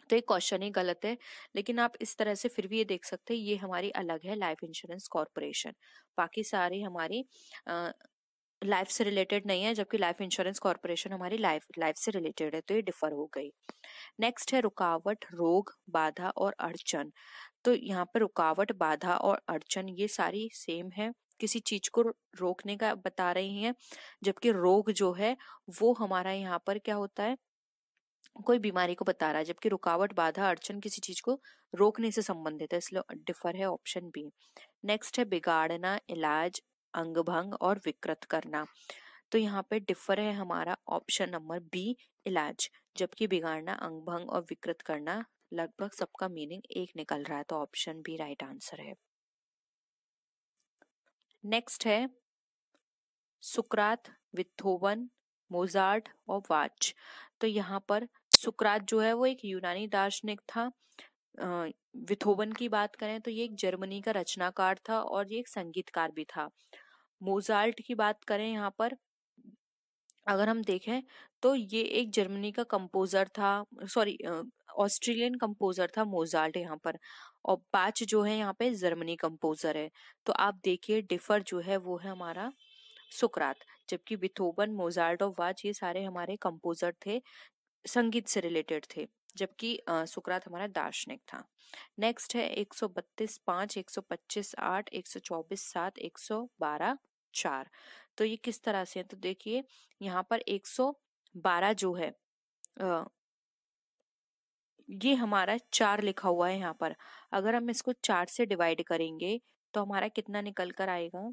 तो एक क्वेश्चन ही गलत है लेकिन आप इस तरह से फिर भी ये देख सकते हैं ये हमारी अलग है लाइफ इंश्योरेंस कॉरपोरेशन बाकी सारी हमारी लाइफ से रिलेटेड नहीं है जबकि लाइफ इंश्योरेंस कॉरपोरेशन हमारी लाइफ लाइफ से रिलेटेड है तो ये डिफर हो गई नेक्स्ट है रुकावट रोग बाधा और अड़चन तो यहाँ पर रुकावट बाधा और अड़चन ये सारी सेम है किसी चीज को रोकने का बता रही हैं जबकि रोग जो है वो हमारा यहाँ पर क्या होता है कोई बीमारी को बता रहा है जबकि रुकावट बाधा अड़चन किसी चीज को रोकने से संबंधित है इसलिए डिफर है ऑप्शन बी नेक्स्ट है बिगाड़ना इलाज अंग भंग और विकृत करना तो यहाँ पे डिफर है हमारा ऑप्शन नंबर बी इलाज जबकि बिगाड़ना भंग और विकृत करना लगभग सबका मीनिंग एक निकल रहा है तो ऑप्शन बी राइट आंसर है नेक्स्ट है सुकरात विथोवन मोजार्ट और वाच तो यहाँ पर सुकरात जो है वो एक यूनानी दार्शनिक था विथोवन की बात करें तो ये एक जर्मनी का रचनाकार था और ये एक संगीतकार भी था मोजाल्ट की बात करें यहाँ पर अगर हम देखें तो ये एक जर्मनी का कंपोजर था सॉरी ऑस्ट्रेलियन कंपोजर था मोजाल्ट यहाँ पर और बाच जो है यहाँ पे जर्मनी कंपोजर है तो आप देखिए डिफर जो है वो है हमारा सुकरात जबकि विथोबन मोजाल्ट और वाच ये सारे हमारे कंपोजर थे संगीत से रिलेटेड थे जबकि सुकरात हमारा दार्शनिक था नेक्स्ट है एक सौ बत्तीस पाँच एक सौ पच्चीस आठ एक सौ चौबीस सात एक सौ बारह चार तो ये किस तरह से है तो देखिए यहाँ पर एक सौ बारह जो है आ, ये हमारा चार लिखा हुआ है यहाँ पर अगर हम इसको चार से डिवाइड करेंगे तो हमारा कितना निकल कर आएगा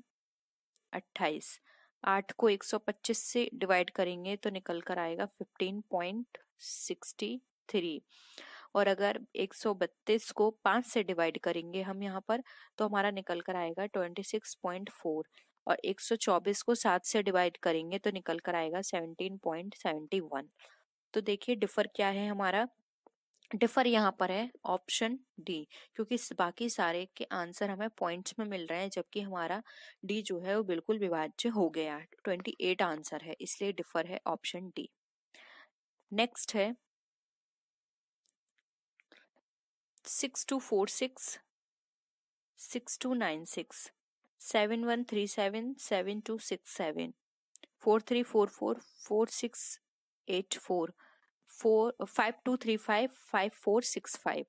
अट्ठाईस आठ को एक सौ पच्चीस से डिवाइड करेंगे तो निकल कर आएगा फिफ्टीन पॉइंट सिक्सटी थ्री और अगर 132 को 5 से डिवाइड करेंगे हम यहाँ पर तो हमारा निकल कर आएगा 26.4 और 124 को 7 से डिवाइड करेंगे तो निकल कर आएगा 17.71 तो देखिए डिफर क्या है हमारा डिफर यहाँ पर है ऑप्शन डी क्योंकि बाकी सारे के आंसर हमें पॉइंट्स में मिल रहे हैं जबकि हमारा डी जो है वो बिल्कुल विभाज्य हो गया 28 आंसर है इसलिए डिफर है ऑप्शन डी नेक्स्ट है six two four six six two nine six seven one three seven seven two six seven four three four four four six eight four four five two three five five four six five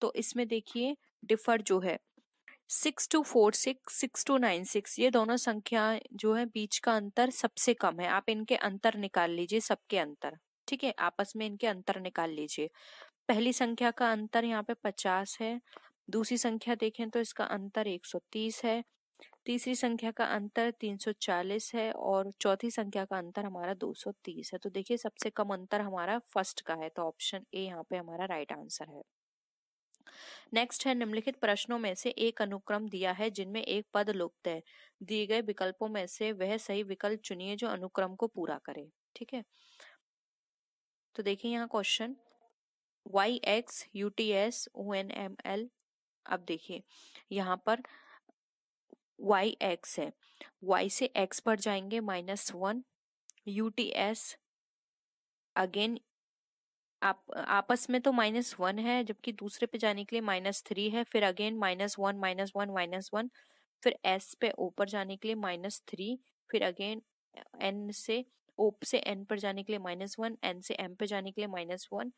तो इसमें देखिए differ जो है six two four six six two nine six ये दोनों संख्या जो है बीच का अंतर सबसे कम है आप इनके अंतर निकाल लीजिए सबके अंतर ठीक है आपस में इनके अंतर निकाल लीजिए पहली संख्या का अंतर यहाँ पे पचास है दूसरी संख्या देखें तो इसका अंतर एक सौ तीस है तीसरी संख्या का अंतर 340 है और चौथी संख्या का अंतर हमारा 230 है तो देखिए सबसे कम अंतर हमारा फर्स्ट का है तो ऑप्शन ए यहाँ पे हमारा राइट आंसर है नेक्स्ट है निम्नलिखित प्रश्नों में से एक अनुक्रम दिया है जिनमें एक पद लुप्त है दिए गए विकल्पों में से वह सही विकल्प चुनिए जो अनुक्रम को पूरा करे ठीक है तो देखिए यहाँ question Y X U T S O N M L अब देखिए यहाँ पर वाई एक्स है वाई से एक्स पर जाएंगे minus one U T S again आप आपस में तो माइनस वन है जबकि दूसरे पे जाने के लिए माइनस थ्री है फिर again minus one minus one minus one फिर एस पे ओ पर जाने के लिए माइनस थ्री फिर अगेन एन से ओप से एन पर जाने के लिए माइनस वन एन से एम पे जाने के लिए माइनस वन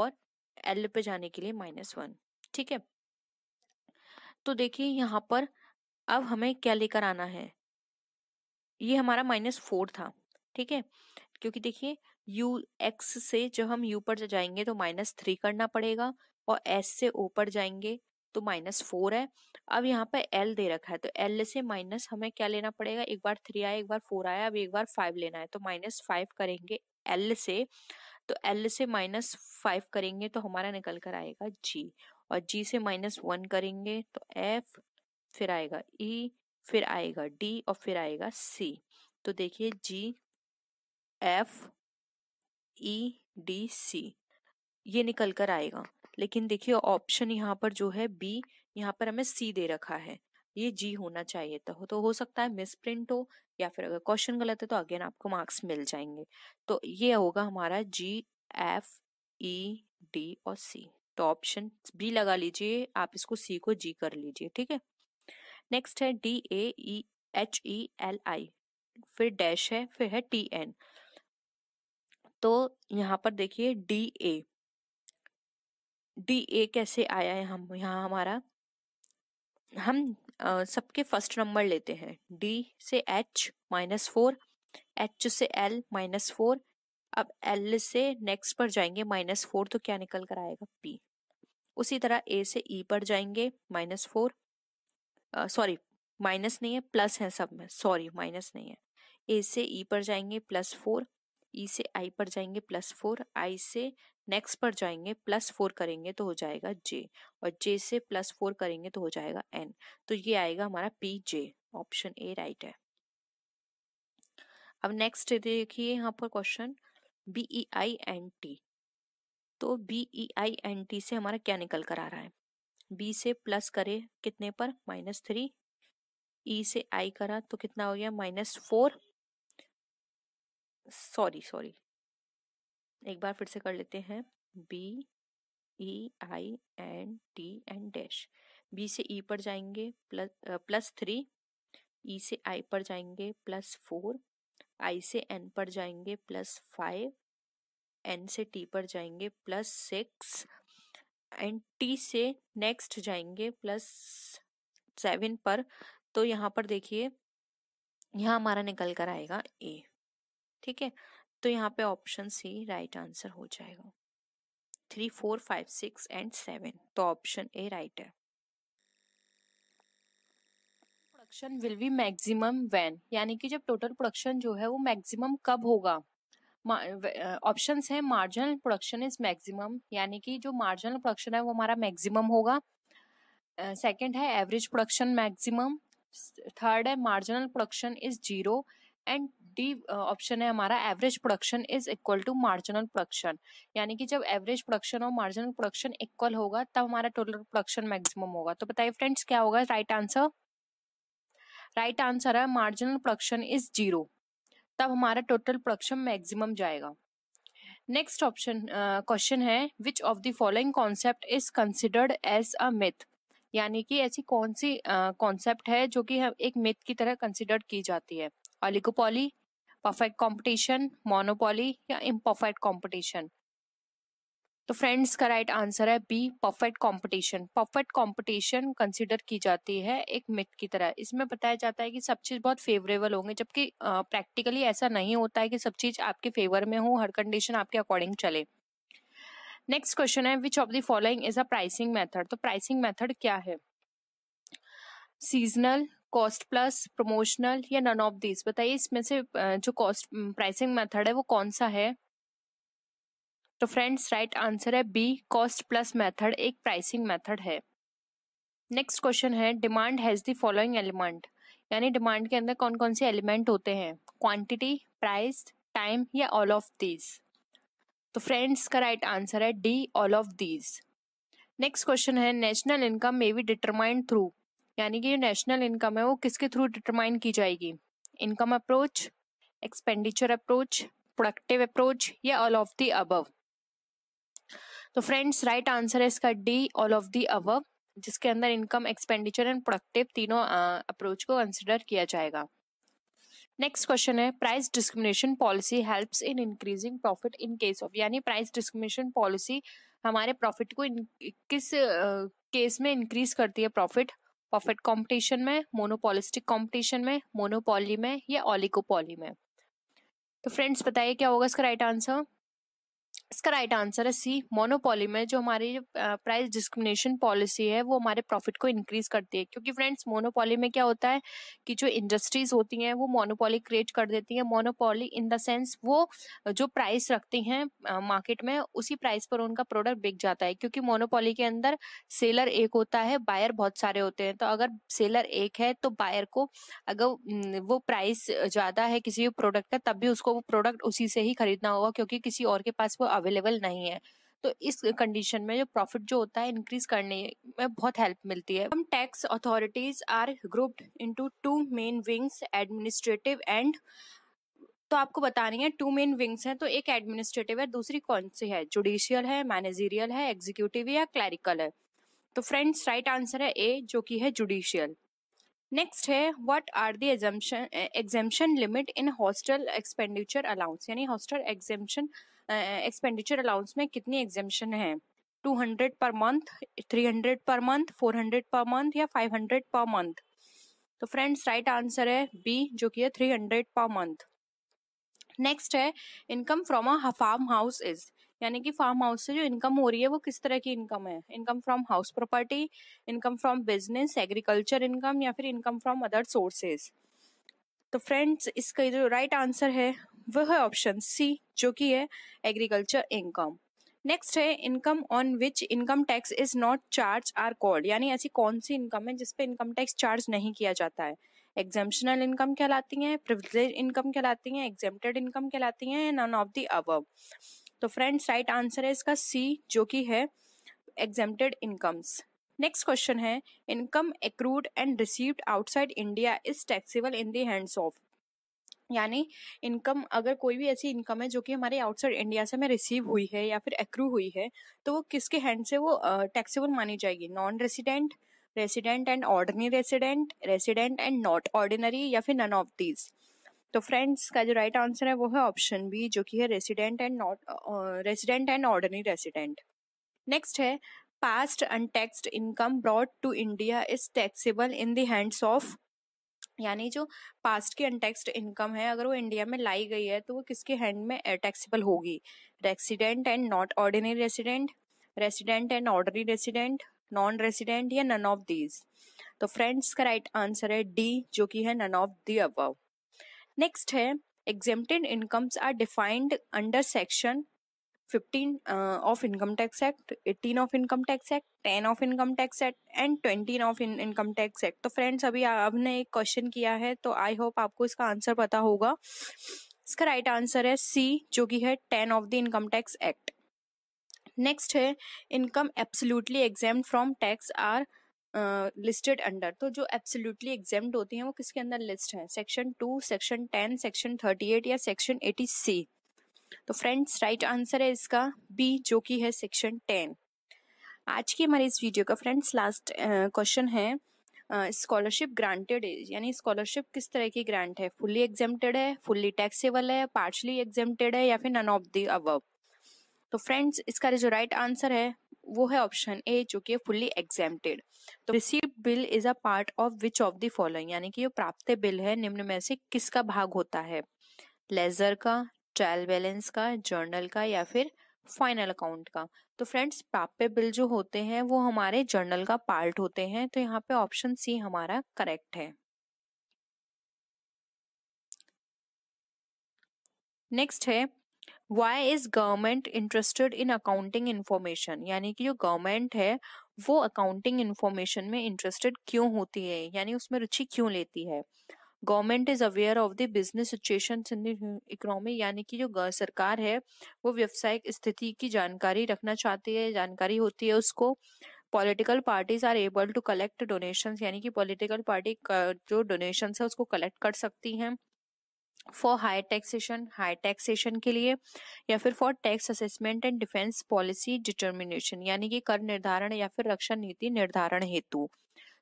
और एल पे जाने के लिए माइनस वन ठीक है तो देखिए यहाँ पर अब हमें क्या लेकर आना है ये हमारा माइनस फोर था ठीक है क्योंकि देखिए यू एक्स से जब हम यू पर जाएंगे तो माइनस थ्री करना पड़ेगा और एस से ओ पर जाएंगे तो माइनस फोर है अब यहाँ पर एल दे रखा है तो एल से माइनस हमें क्या लेना पड़ेगा एक बार थ्री आया एक बार फोर आया अब एक बार फाइव लेना है तो माइनस फाइव करेंगे एल से तो एल से माइनस फाइव करेंगे तो हमारा निकल कर आएगा जी और जी से माइनस वन करेंगे तो एफ फिर आएगा ई e, फिर आएगा डी और फिर आएगा सी तो देखिए जी एफ ई डी सी ये निकल कर आएगा लेकिन देखिए ऑप्शन यहाँ पर जो है बी यहाँ पर हमें सी दे रखा है ये जी होना चाहिए था तो, तो हो सकता है मिसप्रिंट हो या फिर अगर क्वेश्चन गलत है तो अगेन आपको मार्क्स मिल जाएंगे तो ये होगा हमारा जी एफ ई डी और सी तो ऑप्शन बी लगा लीजिए आप इसको सी को जी कर लीजिए ठीक है नेक्स्ट है D A E H E L I फिर डैश है फिर है टी एन तो यहाँ पर देखिए डी ए डी ए कैसे आया है हम यहाँ हमारा हम सबके फर्स्ट नंबर लेते हैं डी से एच माइनस फोर एच से एल माइनस फोर अब एल से नेक्स्ट पर जाएंगे माइनस फोर तो क्या निकल कर आएगा पी उसी तरह ए से ई e पर जाएंगे माइनस फोर सॉरी माइनस नहीं है प्लस है सब में सॉरी माइनस नहीं है ए से ई e पर जाएंगे प्लस फोर ई से आई पर जाएंगे प्लस फोर आई से नेक्स्ट पर जाएंगे प्लस फोर करेंगे तो हो जाएगा जे और जे से प्लस फोर करेंगे तो हो जाएगा एन तो ये आएगा हमारा P J option A right है अब नेक्स्ट देखिए यहाँ पर question B E I N T तो B E I N T से हमारा क्या निकल कर आ रहा है बी से प्लस करे कितने पर माइनस थ्री ई से आई करा तो कितना हो गया माइनस फोर सॉरी सॉरी एक बार फिर से कर लेते हैं B E I N T and dash B से ई e पर जाएंगे प्लस प्लस थ्री ई से आई पर जाएंगे प्लस फोर आई से एन पर जाएंगे प्लस फाइव एन से टी पर जाएंगे प्लस सिक्स एंड टी से नेक्स्ट जाएंगे प्लस सेवन पर तो यहाँ पर देखिए यहाँ हमारा निकल कर आएगा ए ठीक है तो यहाँ पे ऑप्शन सी राइट आंसर हो जाएगा three four five six and seven तो ऑप्शन ए राइट है production will be maximum when यानी कि जब टोटल प्रोडक्शन जो है वो मैक्सिमम कब होगा ऑप्शन है मार्जिनल प्रोडक्शन इज मैक्सिमम यानी कि जो मार्जिनल प्रोडक्शन है वो हमारा मैक्सिमम होगा सेकेंड है एवरेज प्रोडक्शन मैक्सिमम थर्ड है marginal production is zero and D option है हमारा average production is equal to marginal production यानी कि जब एवरेज प्रोडक्शन और मार्जिनल प्रोडक्शन इक्वल होगा तब हमारा टोटल प्रोडक्शन मैक्सिमम होगा तो बताइए फ्रेंड्स क्या होगा राइट आंसर राइट आंसर है मार्जिनल प्रोडक्शन इज जीरो तब हमारा टोटल प्रोडक्शन मैक्सिमम जाएगा नेक्स्ट ऑप्शन क्वेश्चन है which of the following concept is considered as a myth यानी कि ऐसी कौन सी कॉन्सेप्ट है जो कि एक मिथ की तरह कंसिडर की जाती है ऑलिगोपोली परफेक्ट कंपटीशन मोनोपोली या इम्परफेक्ट कंपटीशन तो फ्रेंड्स का राइट आंसर है B perfect competition perfect competition consider की जाती है एक मिथ की तरह इसमें बताया जाता है कि सब चीज़ बहुत फेवरेबल होंगे जबकि प्रैक्टिकली ऐसा नहीं होता है कि सब चीज़ आपके फेवर में हो हर कंडीशन आपके अकॉर्डिंग चले नेक्स्ट क्वेश्चन है which of the following is a pricing method तो प्राइसिंग मेथड क्या है सीजनल कॉस्ट प्लस प्रमोशनल या नन ऑफ दिस बताइए इसमें से जो कॉस्ट प्राइसिंग मेथड है वो कौन सा है तो फ्रेंड्स राइट आंसर है बी कॉस्ट प्लस मेथड एक प्राइसिंग मेथड है नेक्स्ट क्वेश्चन है demand has the following element यानी डिमांड के अंदर कौन कौन से एलिमेंट होते हैं क्वांटिटी प्राइस टाइम या ऑल ऑफ दीज तो फ्रेंड्स का राइट आंसर है D all of these next question है national income may be determined through यानी कि जो नेशनल इनकम है वो किसके थ्रू डिटरमाइन की जाएगी income approach expenditure approach productive approach या ऑल ऑफ दी अबव तो फ्रेंड्स राइट आंसर है इसका D all of the above जिसके अंदर इनकम एक्सपेंडिचर एंड प्रोडक्टिव तीनों अप्रोच को कंसिडर किया जाएगा नेक्स्ट क्वेश्चन है price discrimination policy helps in increasing profit in case of यानी प्राइस डिस्क्रिमिनेशन पॉलिसी हमारे प्रॉफिट को किस केस uh, में इंक्रीज करती है प्रॉफिट पफेट कंपटीशन में मोनोपोलिस्टिक कंपटीशन में मोनोपोली में या ऑलिकोपॉली में तो फ्रेंड्स बताइए क्या होगा इसका राइट आंसर इसका राइट आंसर है सी मोनोपोली में जो हमारी प्राइस डिस्क्रिमिनेशन पॉलिसी है वो हमारे प्रॉफिट को इंक्रीज करती है क्योंकि फ्रेंड्स मोनोपोली में क्या होता है कि जो इंडस्ट्रीज होती हैं वो मोनोपोली क्रिएट कर देती हैं मोनोपोली इन द सेंस वो जो प्राइस रखती हैं मार्केट में उसी प्राइस पर उनका प्रोडक्ट बिक जाता है क्योंकि मोनोपोली के अंदर सेलर एक होता है बायर बहुत सारे होते हैं तो अगर सेलर एक है तो बायर को अगर वो प्राइस ज्यादा है किसी भी प्रोडक्ट का तब भी उसको वो प्रोडक्ट उसी से ही खरीदना होगा क्योंकि किसी और के पास वो अवेलेबल नहीं है तो इस कंडीशन में जो प्रॉफिट जो होता है इंक्रीज करने में बहुत हेल्प मिलती है हम tax authorities are grouped into two main wings administrative and तो आपको बतानी है टू मेन विंग्स हैं तो एक एडमिनिस्ट्रेटिव है दूसरी कौन सी है जुडिशियल है मैनेजीरियल है एग्जीक्यूटिव या क्लैरिकल है तो फ्रेंड्स राइट आंसर है ए जो कि है जुडिशियल नेक्स्ट है what are the exemption exemption limit in hostel expenditure allowance यानी हॉस्टल एग्जेम्पशन एक्सपेंडिचर अलाउंस में कितनी एग्जेम्पन है two hundred per month three hundred per month four hundred per month या फाइव हंड्रेड पर मंथ तो friends right answer है B जो कि है three hundred per month next है income from a farm house is यानी कि farm house से जो इनकम हो रही है वो किस तरह की इनकम है income from house property income from business agriculture income या फिर इनकम फ्रॉम अदर सोर्सेज तो फ्रेंड्स इसका जो राइट आंसर है वह है ऑप्शन सी जो कि है एग्रीकल्चर इनकम नेक्स्ट है income on which income tax is not charge are called यानी ऐसी कौन सी इनकम है जिसपे इनकम टैक्स चार्ज नहीं किया जाता है एग्जाम्शनल इनकम कहलाती है प्रिविलेज इनकम कहलाती है एग्जेम्प्टेड इनकम कहलाती है नन ऑफ द अब तो फ्रेंड्स राइट आंसर है इसका सी जो कि है एग्जेम्प्टेड इनकम्स नेक्स्ट क्वेश्चन है income accrued and received outside India is taxable in देंड्स हैंड्स ऑफ यानी इनकम अगर कोई भी ऐसी इनकम है जो कि हमारे आउटसाइड इंडिया से हमें रिसीव हुई है या फिर एक्रू हुई है तो वो किसके हैंड से वो टैक्सेबल मानी जाएगी non resident resident and ordinary resident resident and not ordinary या फिर नन ऑफ दीज तो फ्रेंड्स का जो राइट right आंसर है वो है ऑप्शन बी जो कि है resident and not resident and ordinary resident next है past untaxed income brought to India is taxable in the hands of यानी जो पास्ट की अनटैक्स्ड इनकम है अगर वो इंडिया में लाई गई है तो वो किसके हैंड में टैक्सीबल होगी resident and not ordinary resident resident and ordinary resident non resident या नन ऑफ दीज तो फ्रेंड्स का राइट आंसर है डी जो कि है none of the above next है exempted incomes are defined under section fifteen of income tax act eighteen of income tax act ten of income tax act and twenty of income tax act तो friends अभी आपने एक question किया है तो आई hope आपको इसका आंसर पता होगा इसका राइट right आंसर है सी जो कि है ten of the income tax act next है income absolutely exempt from tax are listed under तो जो एब्सोल्युटली एग्जाम होती हैं वो किसके अंदर लिस्ट है section two section ten section thirty eight या सेक्शन एटी सी तो फ्रेंड्स राइट आंसर है इसका बी जो कि है सेक्शन टेन आज की हमारे इस वीडियो का फ्रेंड्स लास्ट क्वेश्चन है स्कॉलरशिप ग्रांटेड है यानी स्कॉलरशिप किस तरह की ग्रांट है फुल्ली एग्जेम्प्टेड है फुल्ली टैक्सेबल है पार्शली एग्जेम्प्टेड है या फिर नन ऑफ दी अब तो फ्रेंड्स इसका जो राइट आंसर है वो है ऑप्शन ए जो कि फुल्ली एग्जेम्प्टेड तो receive bill is a part of which of the following यानी कि जो प्राप्त बिल है निम्न में से किसका भाग होता है लेजर का ट्रायल बैलेंस का जर्नल का या फिर फाइनल अकाउंट का तो फ्रेंड्स प्राप्य बिल जो होते हैं वो हमारे जर्नल का पार्ट होते हैं तो यहाँ पे ऑप्शन सी हमारा करेक्ट है नेक्स्ट है why is government interested in accounting information यानी कि जो गवर्नमेंट है वो अकाउंटिंग इन्फॉर्मेशन में इंटरेस्टेड क्यों होती है यानी उसमें रुचि क्यों लेती है government is aware of the business situation in the economy यानी कि जो सरकार है वो व्यवसायिक स्थिति की जानकारी रखना चाहती है जानकारी होती है उसको political parties are able to collect donations यानी कि पॉलिटिकल पार्टी जो डोनेशंस है उसको कलेक्ट कर सकती हैं for high taxation high taxation के लिए या फिर for tax assessment and defence policy determination यानी कि कर निर्धारण या फिर रक्षा नीति निर्धारण हेतु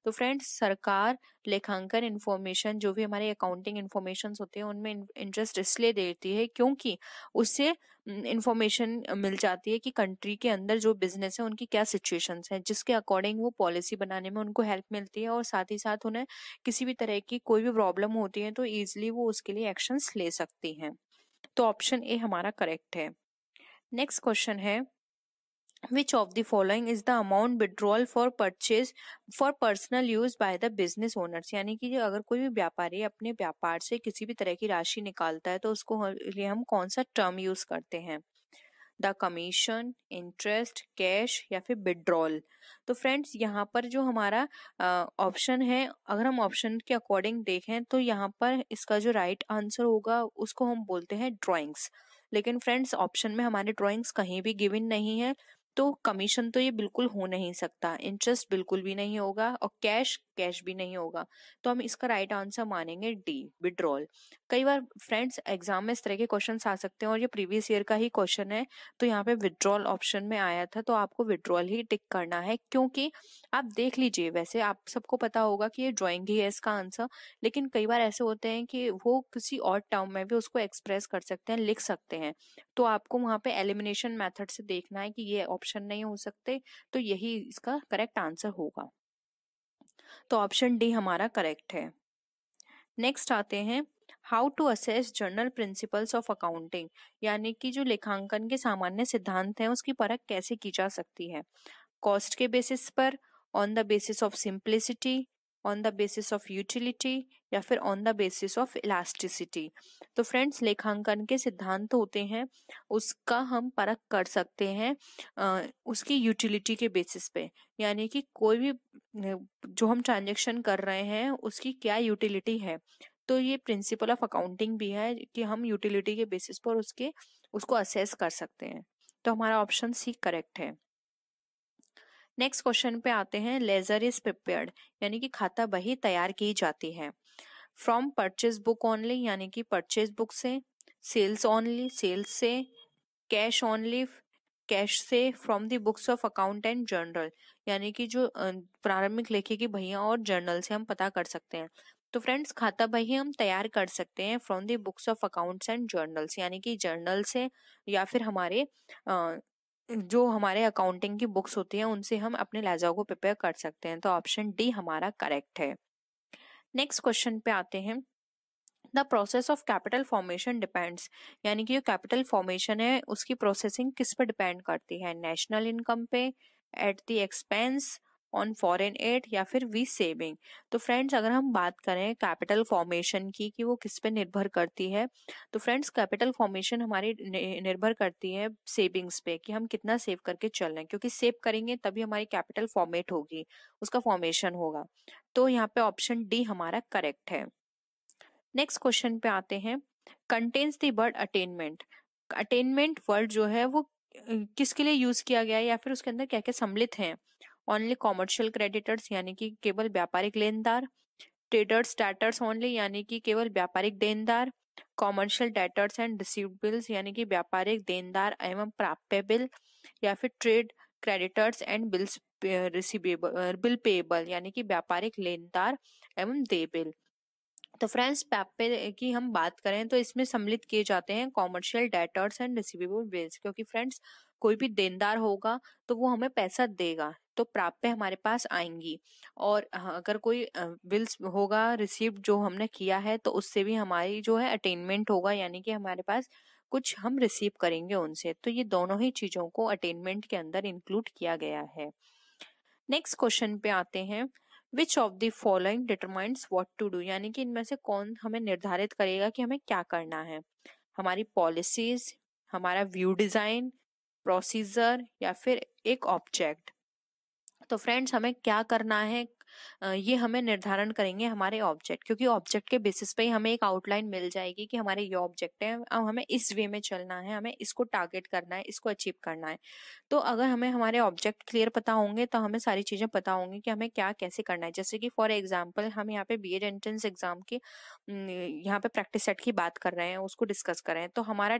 तो फ्रेंड्स सरकार लेखांकन इन्फॉर्मेशन जो भी हमारे अकाउंटिंग इन्फॉर्मेशन होते हैं उनमें इंटरेस्ट इसलिए देती है क्योंकि उससे इन्फॉर्मेशन मिल जाती है कि कंट्री के अंदर जो बिजनेस है उनकी क्या सिचुएशंस हैं जिसके अकॉर्डिंग वो पॉलिसी बनाने में उनको हेल्प मिलती है और साथ ही साथ उन्हें किसी भी तरह की कोई भी प्रॉब्लम होती है तो ईजिली वो उसके लिए एक्शंस ले सकती हैं तो ऑप्शन ए हमारा करेक्ट है नेक्स्ट क्वेश्चन है which of the following is the amount withdrawal for purchase for personal use by the business owners यानी कि अगर कोई भी व्यापारी अपने व्यापार से किसी भी तरह की राशि निकालता है तो उसको लिए हम कौन सा टर्म यूज करते हैं द कमीशन इंटरेस्ट कैश या फिर विड्रॉल तो फ्रेंड्स यहाँ पर जो हमारा ऑप्शन है अगर हम ऑप्शन के अकॉर्डिंग देखें तो यहाँ पर इसका जो राइट right आंसर होगा उसको हम बोलते हैं ड्रॉइंग्स लेकिन फ्रेंड्स ऑप्शन में हमारे ड्रॉइंग्स कहीं भी गिविन नहीं है तो कमीशन तो ये बिल्कुल हो नहीं सकता इंटरेस्ट बिल्कुल भी नहीं होगा और कैश कैश भी नहीं होगा तो हम इसका राइट आंसर मानेंगे डी विड्रॉल कई बार फ्रेंड्स एग्जाम में इस तरह के क्वेश्चन आ सकते हैं और ये प्रीवियस ईयर का ही क्वेश्चन है तो यहाँ पे विड्रॉल ऑप्शन में आया था तो आपको विड्रॉल ही टिक करना है क्योंकि आप देख लीजिए वैसे आप सबको पता होगा कि ये ड्रॉइंग ही है इसका आंसर लेकिन कई बार ऐसे होते हैं कि वो किसी और टर्म में भी उसको एक्सप्रेस कर सकते हैं लिख सकते हैं तो आपको वहां पे एलिमिनेशन मेथड से देखना है कि ये ऑप्शन नहीं हो सकते तो यही इसका करेक्ट आंसर होगा तो ऑप्शन डी हमारा करेक्ट है नेक्स्ट आते हैं how to assess general principles of accounting यानी कि जो लेखांकन के सामान्य सिद्धांत हैं उसकी परख कैसे की जा सकती है कॉस्ट के बेसिस पर on the basis of simplicity on the basis of utility या फिर on the basis of elasticity तो फ्रेंड्स लेखांकन के सिद्धांत होते हैं उसका हम परख कर सकते हैं उसकी यूटिलिटी के बेसिस पे यानी कि कोई भी जो हम ट्रांजेक्शन कर रहे हैं उसकी क्या यूटिलिटी है तो ये प्रिंसिपल ऑफ अकाउंटिंग भी है कि हम यूटिलिटी के बेसिस पर उसके उसको असेस कर सकते हैं तो हमारा ऑप्शन सी करेक्ट है नेक्स्ट क्वेश्चन पे आते हैं लेजर इज प्रिपेयर्ड यानी कि खाता बही तैयार की जाती है फ्रॉम परचेज बुक ओनली यानी कि परचेज बुक से सेल्स ओनली सेल्स से कैश ओनली कैश से from the books of account and journal यानी कि जो प्रारंभिक लेखे की बहियां और जर्नल से हम पता कर सकते हैं तो फ्रेंड्स खाता बही हम तैयार कर सकते हैं from the books of accounts and journals यानी कि जर्नल से या फिर हमारे जो हमारे अकाउंटिंग की बुक्स होती हैं उनसे हम अपने लहजा को प्रिपेयर कर सकते हैं तो ऑप्शन डी हमारा करेक्ट है नेक्स्ट क्वेश्चन पे आते हैं the process of capital formation depends यानी कि जो कैपिटल फॉर्मेशन है उसकी प्रोसेसिंग किस पर डिपेंड करती है नेशनल इनकम पे at the expense on foreign aid या फिर वी सेविंग तो फ्रेंड्स अगर हम बात करें कैपिटल फॉर्मेशन की कि वो किस पे निर्भर करती है तो फ्रेंड्स कैपिटल फॉर्मेशन हमारी निर्भर करती है सेविंग्स पे कि हम कितना सेव करके चल रहे हैं क्योंकि सेव करेंगे तभी हमारी कैपिटल फॉर्मेट होगी उसका फॉर्मेशन होगा तो यहाँ पे ऑप्शन डी हमारा करेक्ट है नेक्स्ट क्वेश्चन पे आते हैं contains the word attainment attainment word जो है वो किसके लिए यूज किया गया है या फिर उसके अंदर क्या क्या सम्मिलित हैं ओनली कॉमर्शियल क्रेडिटर्स यानी कि केवल व्यापारिक लेनदार ट्रेडर्स डेटर्स ओनली यानी कि केवल व्यापारिक देनदार commercial debtors and receive bills यानी कि व्यापारिक देनदार एवं प्राप्य बिल या फिर trade creditors and bills receivable bill payable यानी कि व्यापारिक लेनदार एवं दे बिल तो फ्रेंड्स पैपे की हम बात करें तो इसमें सम्मिलित किए जाते हैं commercial debtors and receivable bills क्योंकि फ्रेंड्स कोई भी देनदार होगा तो वो हमें पैसा देगा तो प्राप्य हमारे पास आएंगी और हाँ, अगर कोई बिल्स होगा रिसीव जो हमने किया है तो उससे भी हमारी जो है अटेनमेंट होगा यानी कि हमारे पास कुछ हम रिसीव करेंगे उनसे तो ये दोनों ही चीजों को अटेनमेंट के अंदर इंक्लूड किया गया है नेक्स्ट क्वेश्चन पे आते हैं which of the following determines what to do यानी कि इनमें से कौन हमें निर्धारित करेगा कि हमें क्या करना है हमारी पॉलिसीज हमारा व्यू डिजाइन प्रोसीजर या फिर एक ऑब्जेक्ट तो फ्रेंड्स हमें क्या करना है ये हमें निर्धारण करेंगे हमारे ऑब्जेक्ट क्योंकि ऑब्जेक्ट के बेसिस पे ही हमें एक आउटलाइन मिल जाएगी कि हमारे ये ऑब्जेक्ट है अब हमें इस वे में चलना है हमें इसको टारगेट करना है इसको अचीव करना है तो अगर हमें हमारे ऑब्जेक्ट क्लियर पता होंगे तो हमें सारी चीज़ें पता होंगी कि हमें क्या कैसे करना है जैसे कि फॉर एग्जाम्पल हम यहाँ पे बी एड एंट्रेंस एग्जाम की यहाँ पे प्रैक्टिस सेट की बात कर रहे हैं उसको डिस्कस कर रहे हैं तो हमारा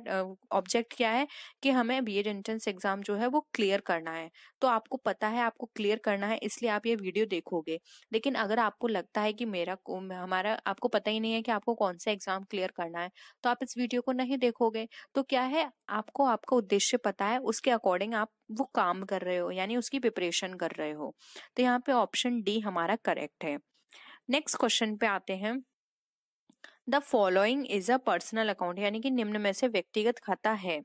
ऑब्जेक्ट क्या है कि हमें बी एड एंट्रेंस एग्जाम जो है वो क्लियर करना है तो आपको पता है आपको क्लियर करना है इसलिए आप ये वीडियो देखोगे लेकिन अगर आपको लगता है कि मेरा हमारा आपको पता ही नहीं है कि आपको कौन सा एग्जाम क्लियर करना है तो आप इस वीडियो को नहीं देखोगे तो क्या है आपको आपका उद्देश्य पता है उसके अकॉर्डिंग आप वो काम कर रहे हो यानी उसकी प्रिपरेशन कर रहे हो तो यहाँ पे ऑप्शन डी हमारा करेक्ट है नेक्स्ट क्वेश्चन पे आते हैं the following is a personal account यानी कि निम्न में से व्यक्तिगत खाता है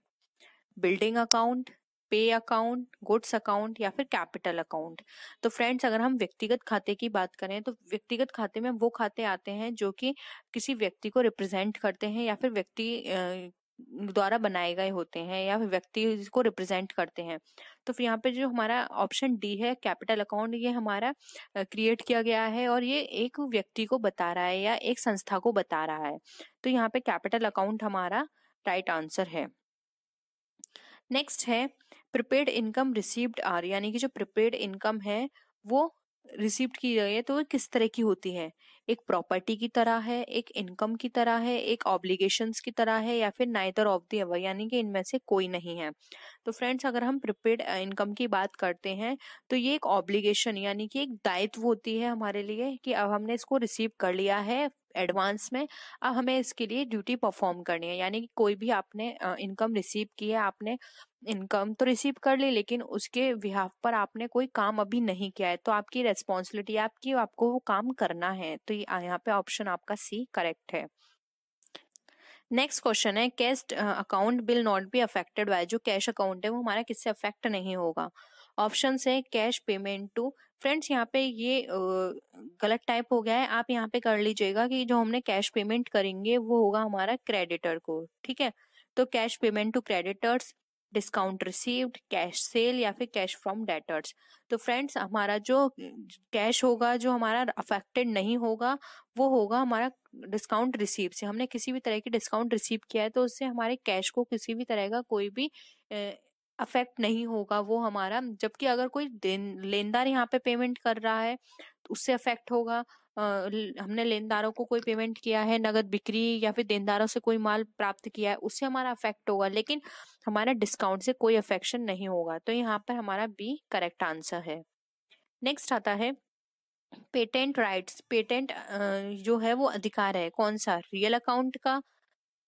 building account pay account goods account या फिर कैपिटल अकाउंट तो फ्रेंड्स अगर हम व्यक्तिगत खाते की बात करें तो व्यक्तिगत खाते में वो खाते आते हैं जो कि किसी व्यक्ति को रिप्रेजेंट करते हैं या फिर व्यक्ति द्वारा बनाए गए होते हैं या फिर व्यक्ति को रिप्रेजेंट करते हैं तो फिर यहाँ पे जो हमारा ऑप्शन डी है कैपिटल अकाउंट ये हमारा क्रिएट किया गया है और ये एक व्यक्ति को बता रहा है या एक संस्था को बता रहा है तो यहाँ पे कैपिटल अकाउंट हमारा राइट right आंसर है नेक्स्ट है प्रिपेड इनकम रिसीव्ड आर यानी कि जो प्रिपेड इनकम है वो रिसीव्ड की गई है तो वो किस तरह की होती है एक प्रॉपर्टी की तरह है एक इनकम की तरह है एक ऑब्लिगेशन की तरह है या फिर नाइदर ऑफ दी अवर यानी कि इनमें से कोई नहीं है तो फ्रेंड्स अगर हम प्रिपेड इनकम की बात करते हैं तो ये एक ऑब्लिगेशन यानी कि एक दायित्व होती है हमारे लिए कि अब हमने इसको रिसीव कर लिया है एडवांस में अब हमें इसके लिए ड्यूटी परफॉर्म करनी है यानी कि कोई भी आपने इनकम रिसीव की है आपने इनकम तो रिसीव कर ली लेकिन उसके बिहाफ पर आपने कोई काम अभी नहीं किया है तो आपकी रेस्पॉन्सिबिलिटी आपकी आपको वो काम करना है तो यहाँ पे ऑप्शन आपका सी करेक्ट है नेक्स्ट क्वेश्चन है cash account will not be affected by जो कैश अकाउंट है वो हमारा किससे अफेक्ट नहीं होगा ऑप्शन है कैश पेमेंट टू फ्रेंड्स यहाँ पे ये गलत टाइप हो गया है आप यहाँ पे कर लीजिएगा कि जो हमने कैश पेमेंट करेंगे वो होगा हमारा क्रेडिटर को ठीक है तो cash payment to creditors discount received cash sale या फिर कैश फ्रॉम डेटर्स तो फ्रेंड्स हमारा जो कैश होगा जो हमारा अफेक्टेड नहीं होगा वो होगा हमारा डिस्काउंट रिसीव से हमने किसी भी तरह की डिस्काउंट रिसीव किया है तो उससे हमारे कैश को किसी भी तरह का कोई भी अफेक्ट नहीं होगा वो हमारा जबकि अगर कोई लेनदार यहाँ पे पेमेंट कर रहा है तो उससे अफेक्ट होगा आ, हमने लेनदारों को कोई पेमेंट किया है नगद बिक्री या फिर देनदारों से कोई माल प्राप्त किया है उससे हमारा अफेक्ट होगा लेकिन हमारा डिस्काउंट से कोई अफेक्शन नहीं होगा तो यहाँ पर हमारा बी करेक्ट आंसर है नेक्स्ट आता है पेटेंट राइट्स पेटेंट जो है वो अधिकार है कौन सा रियल अकाउंट का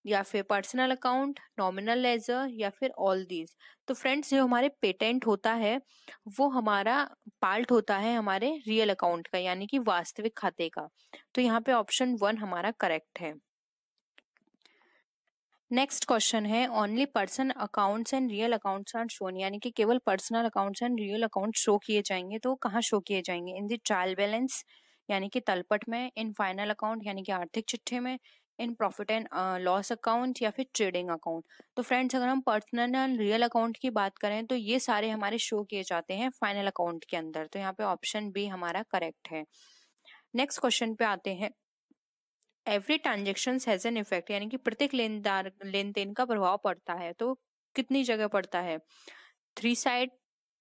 या फिर पर्सनल अकाउंट नॉमिनल लेजर या फिर ऑल दीज तो फ्रेंड्स जो हमारे पेटेंट होता है वो हमारा पार्ट होता है हमारे रियल अकाउंट का यानी कि वास्तविक खाते का तो यहाँ पे ऑप्शन वन हमारा करेक्ट है नेक्स्ट क्वेश्चन है only person accounts and real accounts are shown यानी कि केवल personal accounts and real account show किए जाएंगे तो कहाँ शो किए जाएंगे इन द ट्रायल बैलेंस यानी कि तलपट में इन फाइनल अकाउंट यानी कि आर्थिक चिट्ठे में in profit and loss account या फिर ट्रेडिंग अकाउंट तो फ्रेंड्स अगर हम पर्सनल एंड रियल अकाउंट की बात करें तो ये सारे हमारे शो किए जाते हैं फाइनल अकाउंट के अंदर तो यहाँ पे ऑप्शन बी हमारा करेक्ट है नेक्स्ट क्वेश्चन पे आते हैं every transaction has an effect यानी कि प्रत्येक लेनदार लेन देन का प्रभाव पड़ता है तो कितनी जगह पड़ता है three side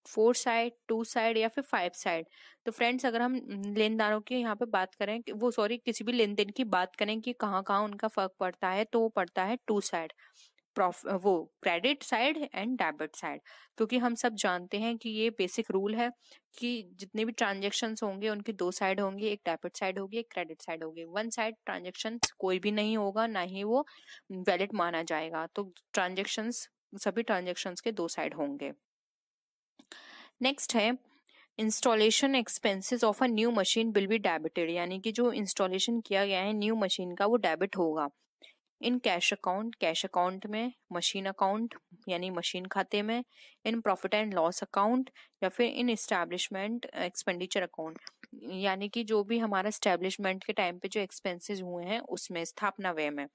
four side two side या फिर फाइव साइड तो फ्रेंड्स अगर हम लेनदारों की यहाँ पे बात करें वो सॉरी किसी भी लेन देन की बात करें कि कहाँ कहाँ उनका फर्क पड़ता है तो वो पड़ता है टू साइड वो credit side and debit side क्योंकि हम सब जानते हैं कि ये बेसिक रूल है कि जितने भी ट्रांजेक्शन होंगे उनके दो साइड होंगे एक डेबिट साइड होगी एक क्रेडिट साइड होगी वन साइड ट्रांजेक्शन कोई भी नहीं होगा ना ही वो वैलिड माना जाएगा तो ट्रांजेक्शन सभी ट्रांजेक्शन के दो साइड होंगे नेक्स्ट है installation expenses of a new machine will be debited यानी कि जो इंस्टॉलेशन किया गया है न्यू मशीन का वो डेबिट होगा in cash account cash account में मशीन अकाउंट यानी मशीन खाते में in profit and loss account या फिर इन इस्टेब्लिशमेंट एक्सपेंडिचर अकाउंट यानी कि जो भी हमारा इस्टेब्लिशमेंट के टाइम पे जो एक्सपेंसेस हुए हैं उसमें स्थापना व्यय में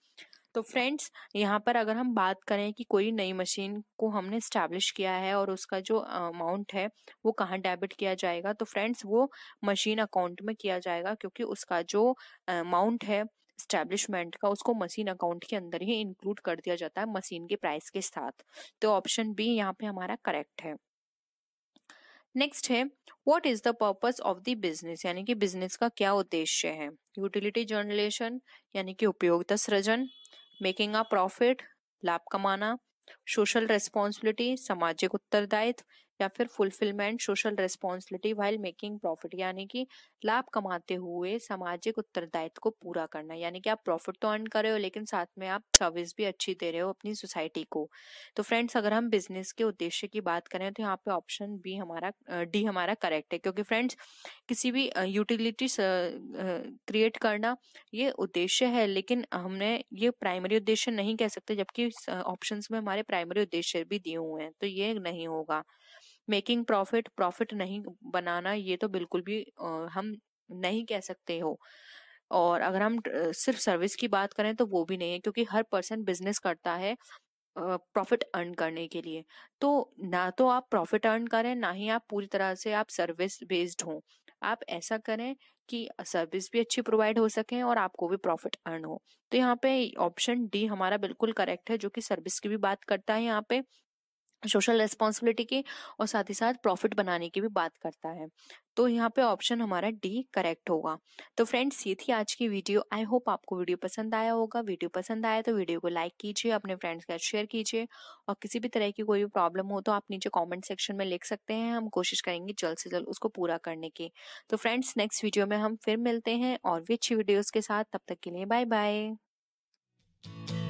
तो फ्रेंड्स यहाँ पर अगर हम बात करें कि कोई नई मशीन को हमने स्टैब्लिश किया है और उसका जो अमाउंट है वो कहाँ डेबिट किया जाएगा तो फ्रेंड्स वो मशीन अकाउंट में किया जाएगा क्योंकि उसका जो अमाउंट है स्टैब्लिशमेंट का उसको मशीन अकाउंट के अंदर ही इंक्लूड कर दिया जाता है मशीन के प्राइस के साथ तो ऑप्शन बी यहाँ पे हमारा करेक्ट है नेक्स्ट है what is the purpose of the business यानी कि बिजनेस का क्या उद्देश्य है यूटिलिटी जनरेशन यानी कि उपयोगिता सृजन मेकिंग अ प्रॉफिट लाभ कमाना सोशल रेस्पॉन्सिबिलिटी सामाजिक उत्तरदायित्व या फिर fulfilment social responsibility while making profit यानी कि लाभ कमाते हुए सामाजिक उत्तरदायित्व को पूरा करना यानी कि आप प्रॉफिट तो अर्न कर रहे हो लेकिन साथ में आप सर्विस भी अच्छी दे रहे हो अपनी सोसाइटी को तो फ्रेंड्स अगर हम बिजनेस के उद्देश्य की बात करें तो यहाँ पे ऑप्शन बी हमारा डी हमारा करेक्ट है क्योंकि फ्रेंड्स किसी भी यूटिलिटी क्रिएट करना ये उद्देश्य है लेकिन हमने ये प्राइमरी उद्देश्य नहीं कह सकते जबकि ऑप्शन में हमारे प्राइमरी उद्देश्य भी दिए हुए हैं तो ये नहीं होगा मेकिंग प्रॉफिट प्रॉफिट नहीं बनाना ये तो बिल्कुल भी हम नहीं कह सकते हो और अगर हम सिर्फ सर्विस की बात करें तो वो भी नहीं है क्योंकि हर पर्सन बिजनेस करता है प्रॉफिट अर्न करने के लिए तो ना तो आप प्रॉफिट अर्न करें ना ही आप पूरी तरह से आप सर्विस बेस्ड हो आप ऐसा करें कि सर्विस भी अच्छी प्रोवाइड हो सके और आपको भी प्रॉफिट अर्न हो तो यहाँ पे ऑप्शन डी हमारा बिल्कुल करेक्ट है जो कि सर्विस की भी बात करता है यहाँ पे सोशल रेस्पॉन्सिबिलिटी की और साथ ही साथ प्रॉफिट बनाने की भी बात करता है तो यहाँ पे ऑप्शन हमारा डी करेक्ट होगा तो फ्रेंड्स ये थी आज की वीडियो आई होप आपको वीडियो पसंद आया होगा वीडियो पसंद आया तो वीडियो को लाइक कीजिए अपने फ्रेंड्स के साथ शेयर कीजिए और किसी भी तरह की कोई भी प्रॉब्लम हो तो आप नीचे कॉमेंट सेक्शन में लिख सकते हैं हम कोशिश करेंगे जल्द से जल्द उसको पूरा करने की तो फ्रेंड्स नेक्स्ट वीडियो में हम फिर मिलते हैं और भी अच्छी वीडियोज़ के साथ तब तक के लिए बाय बाय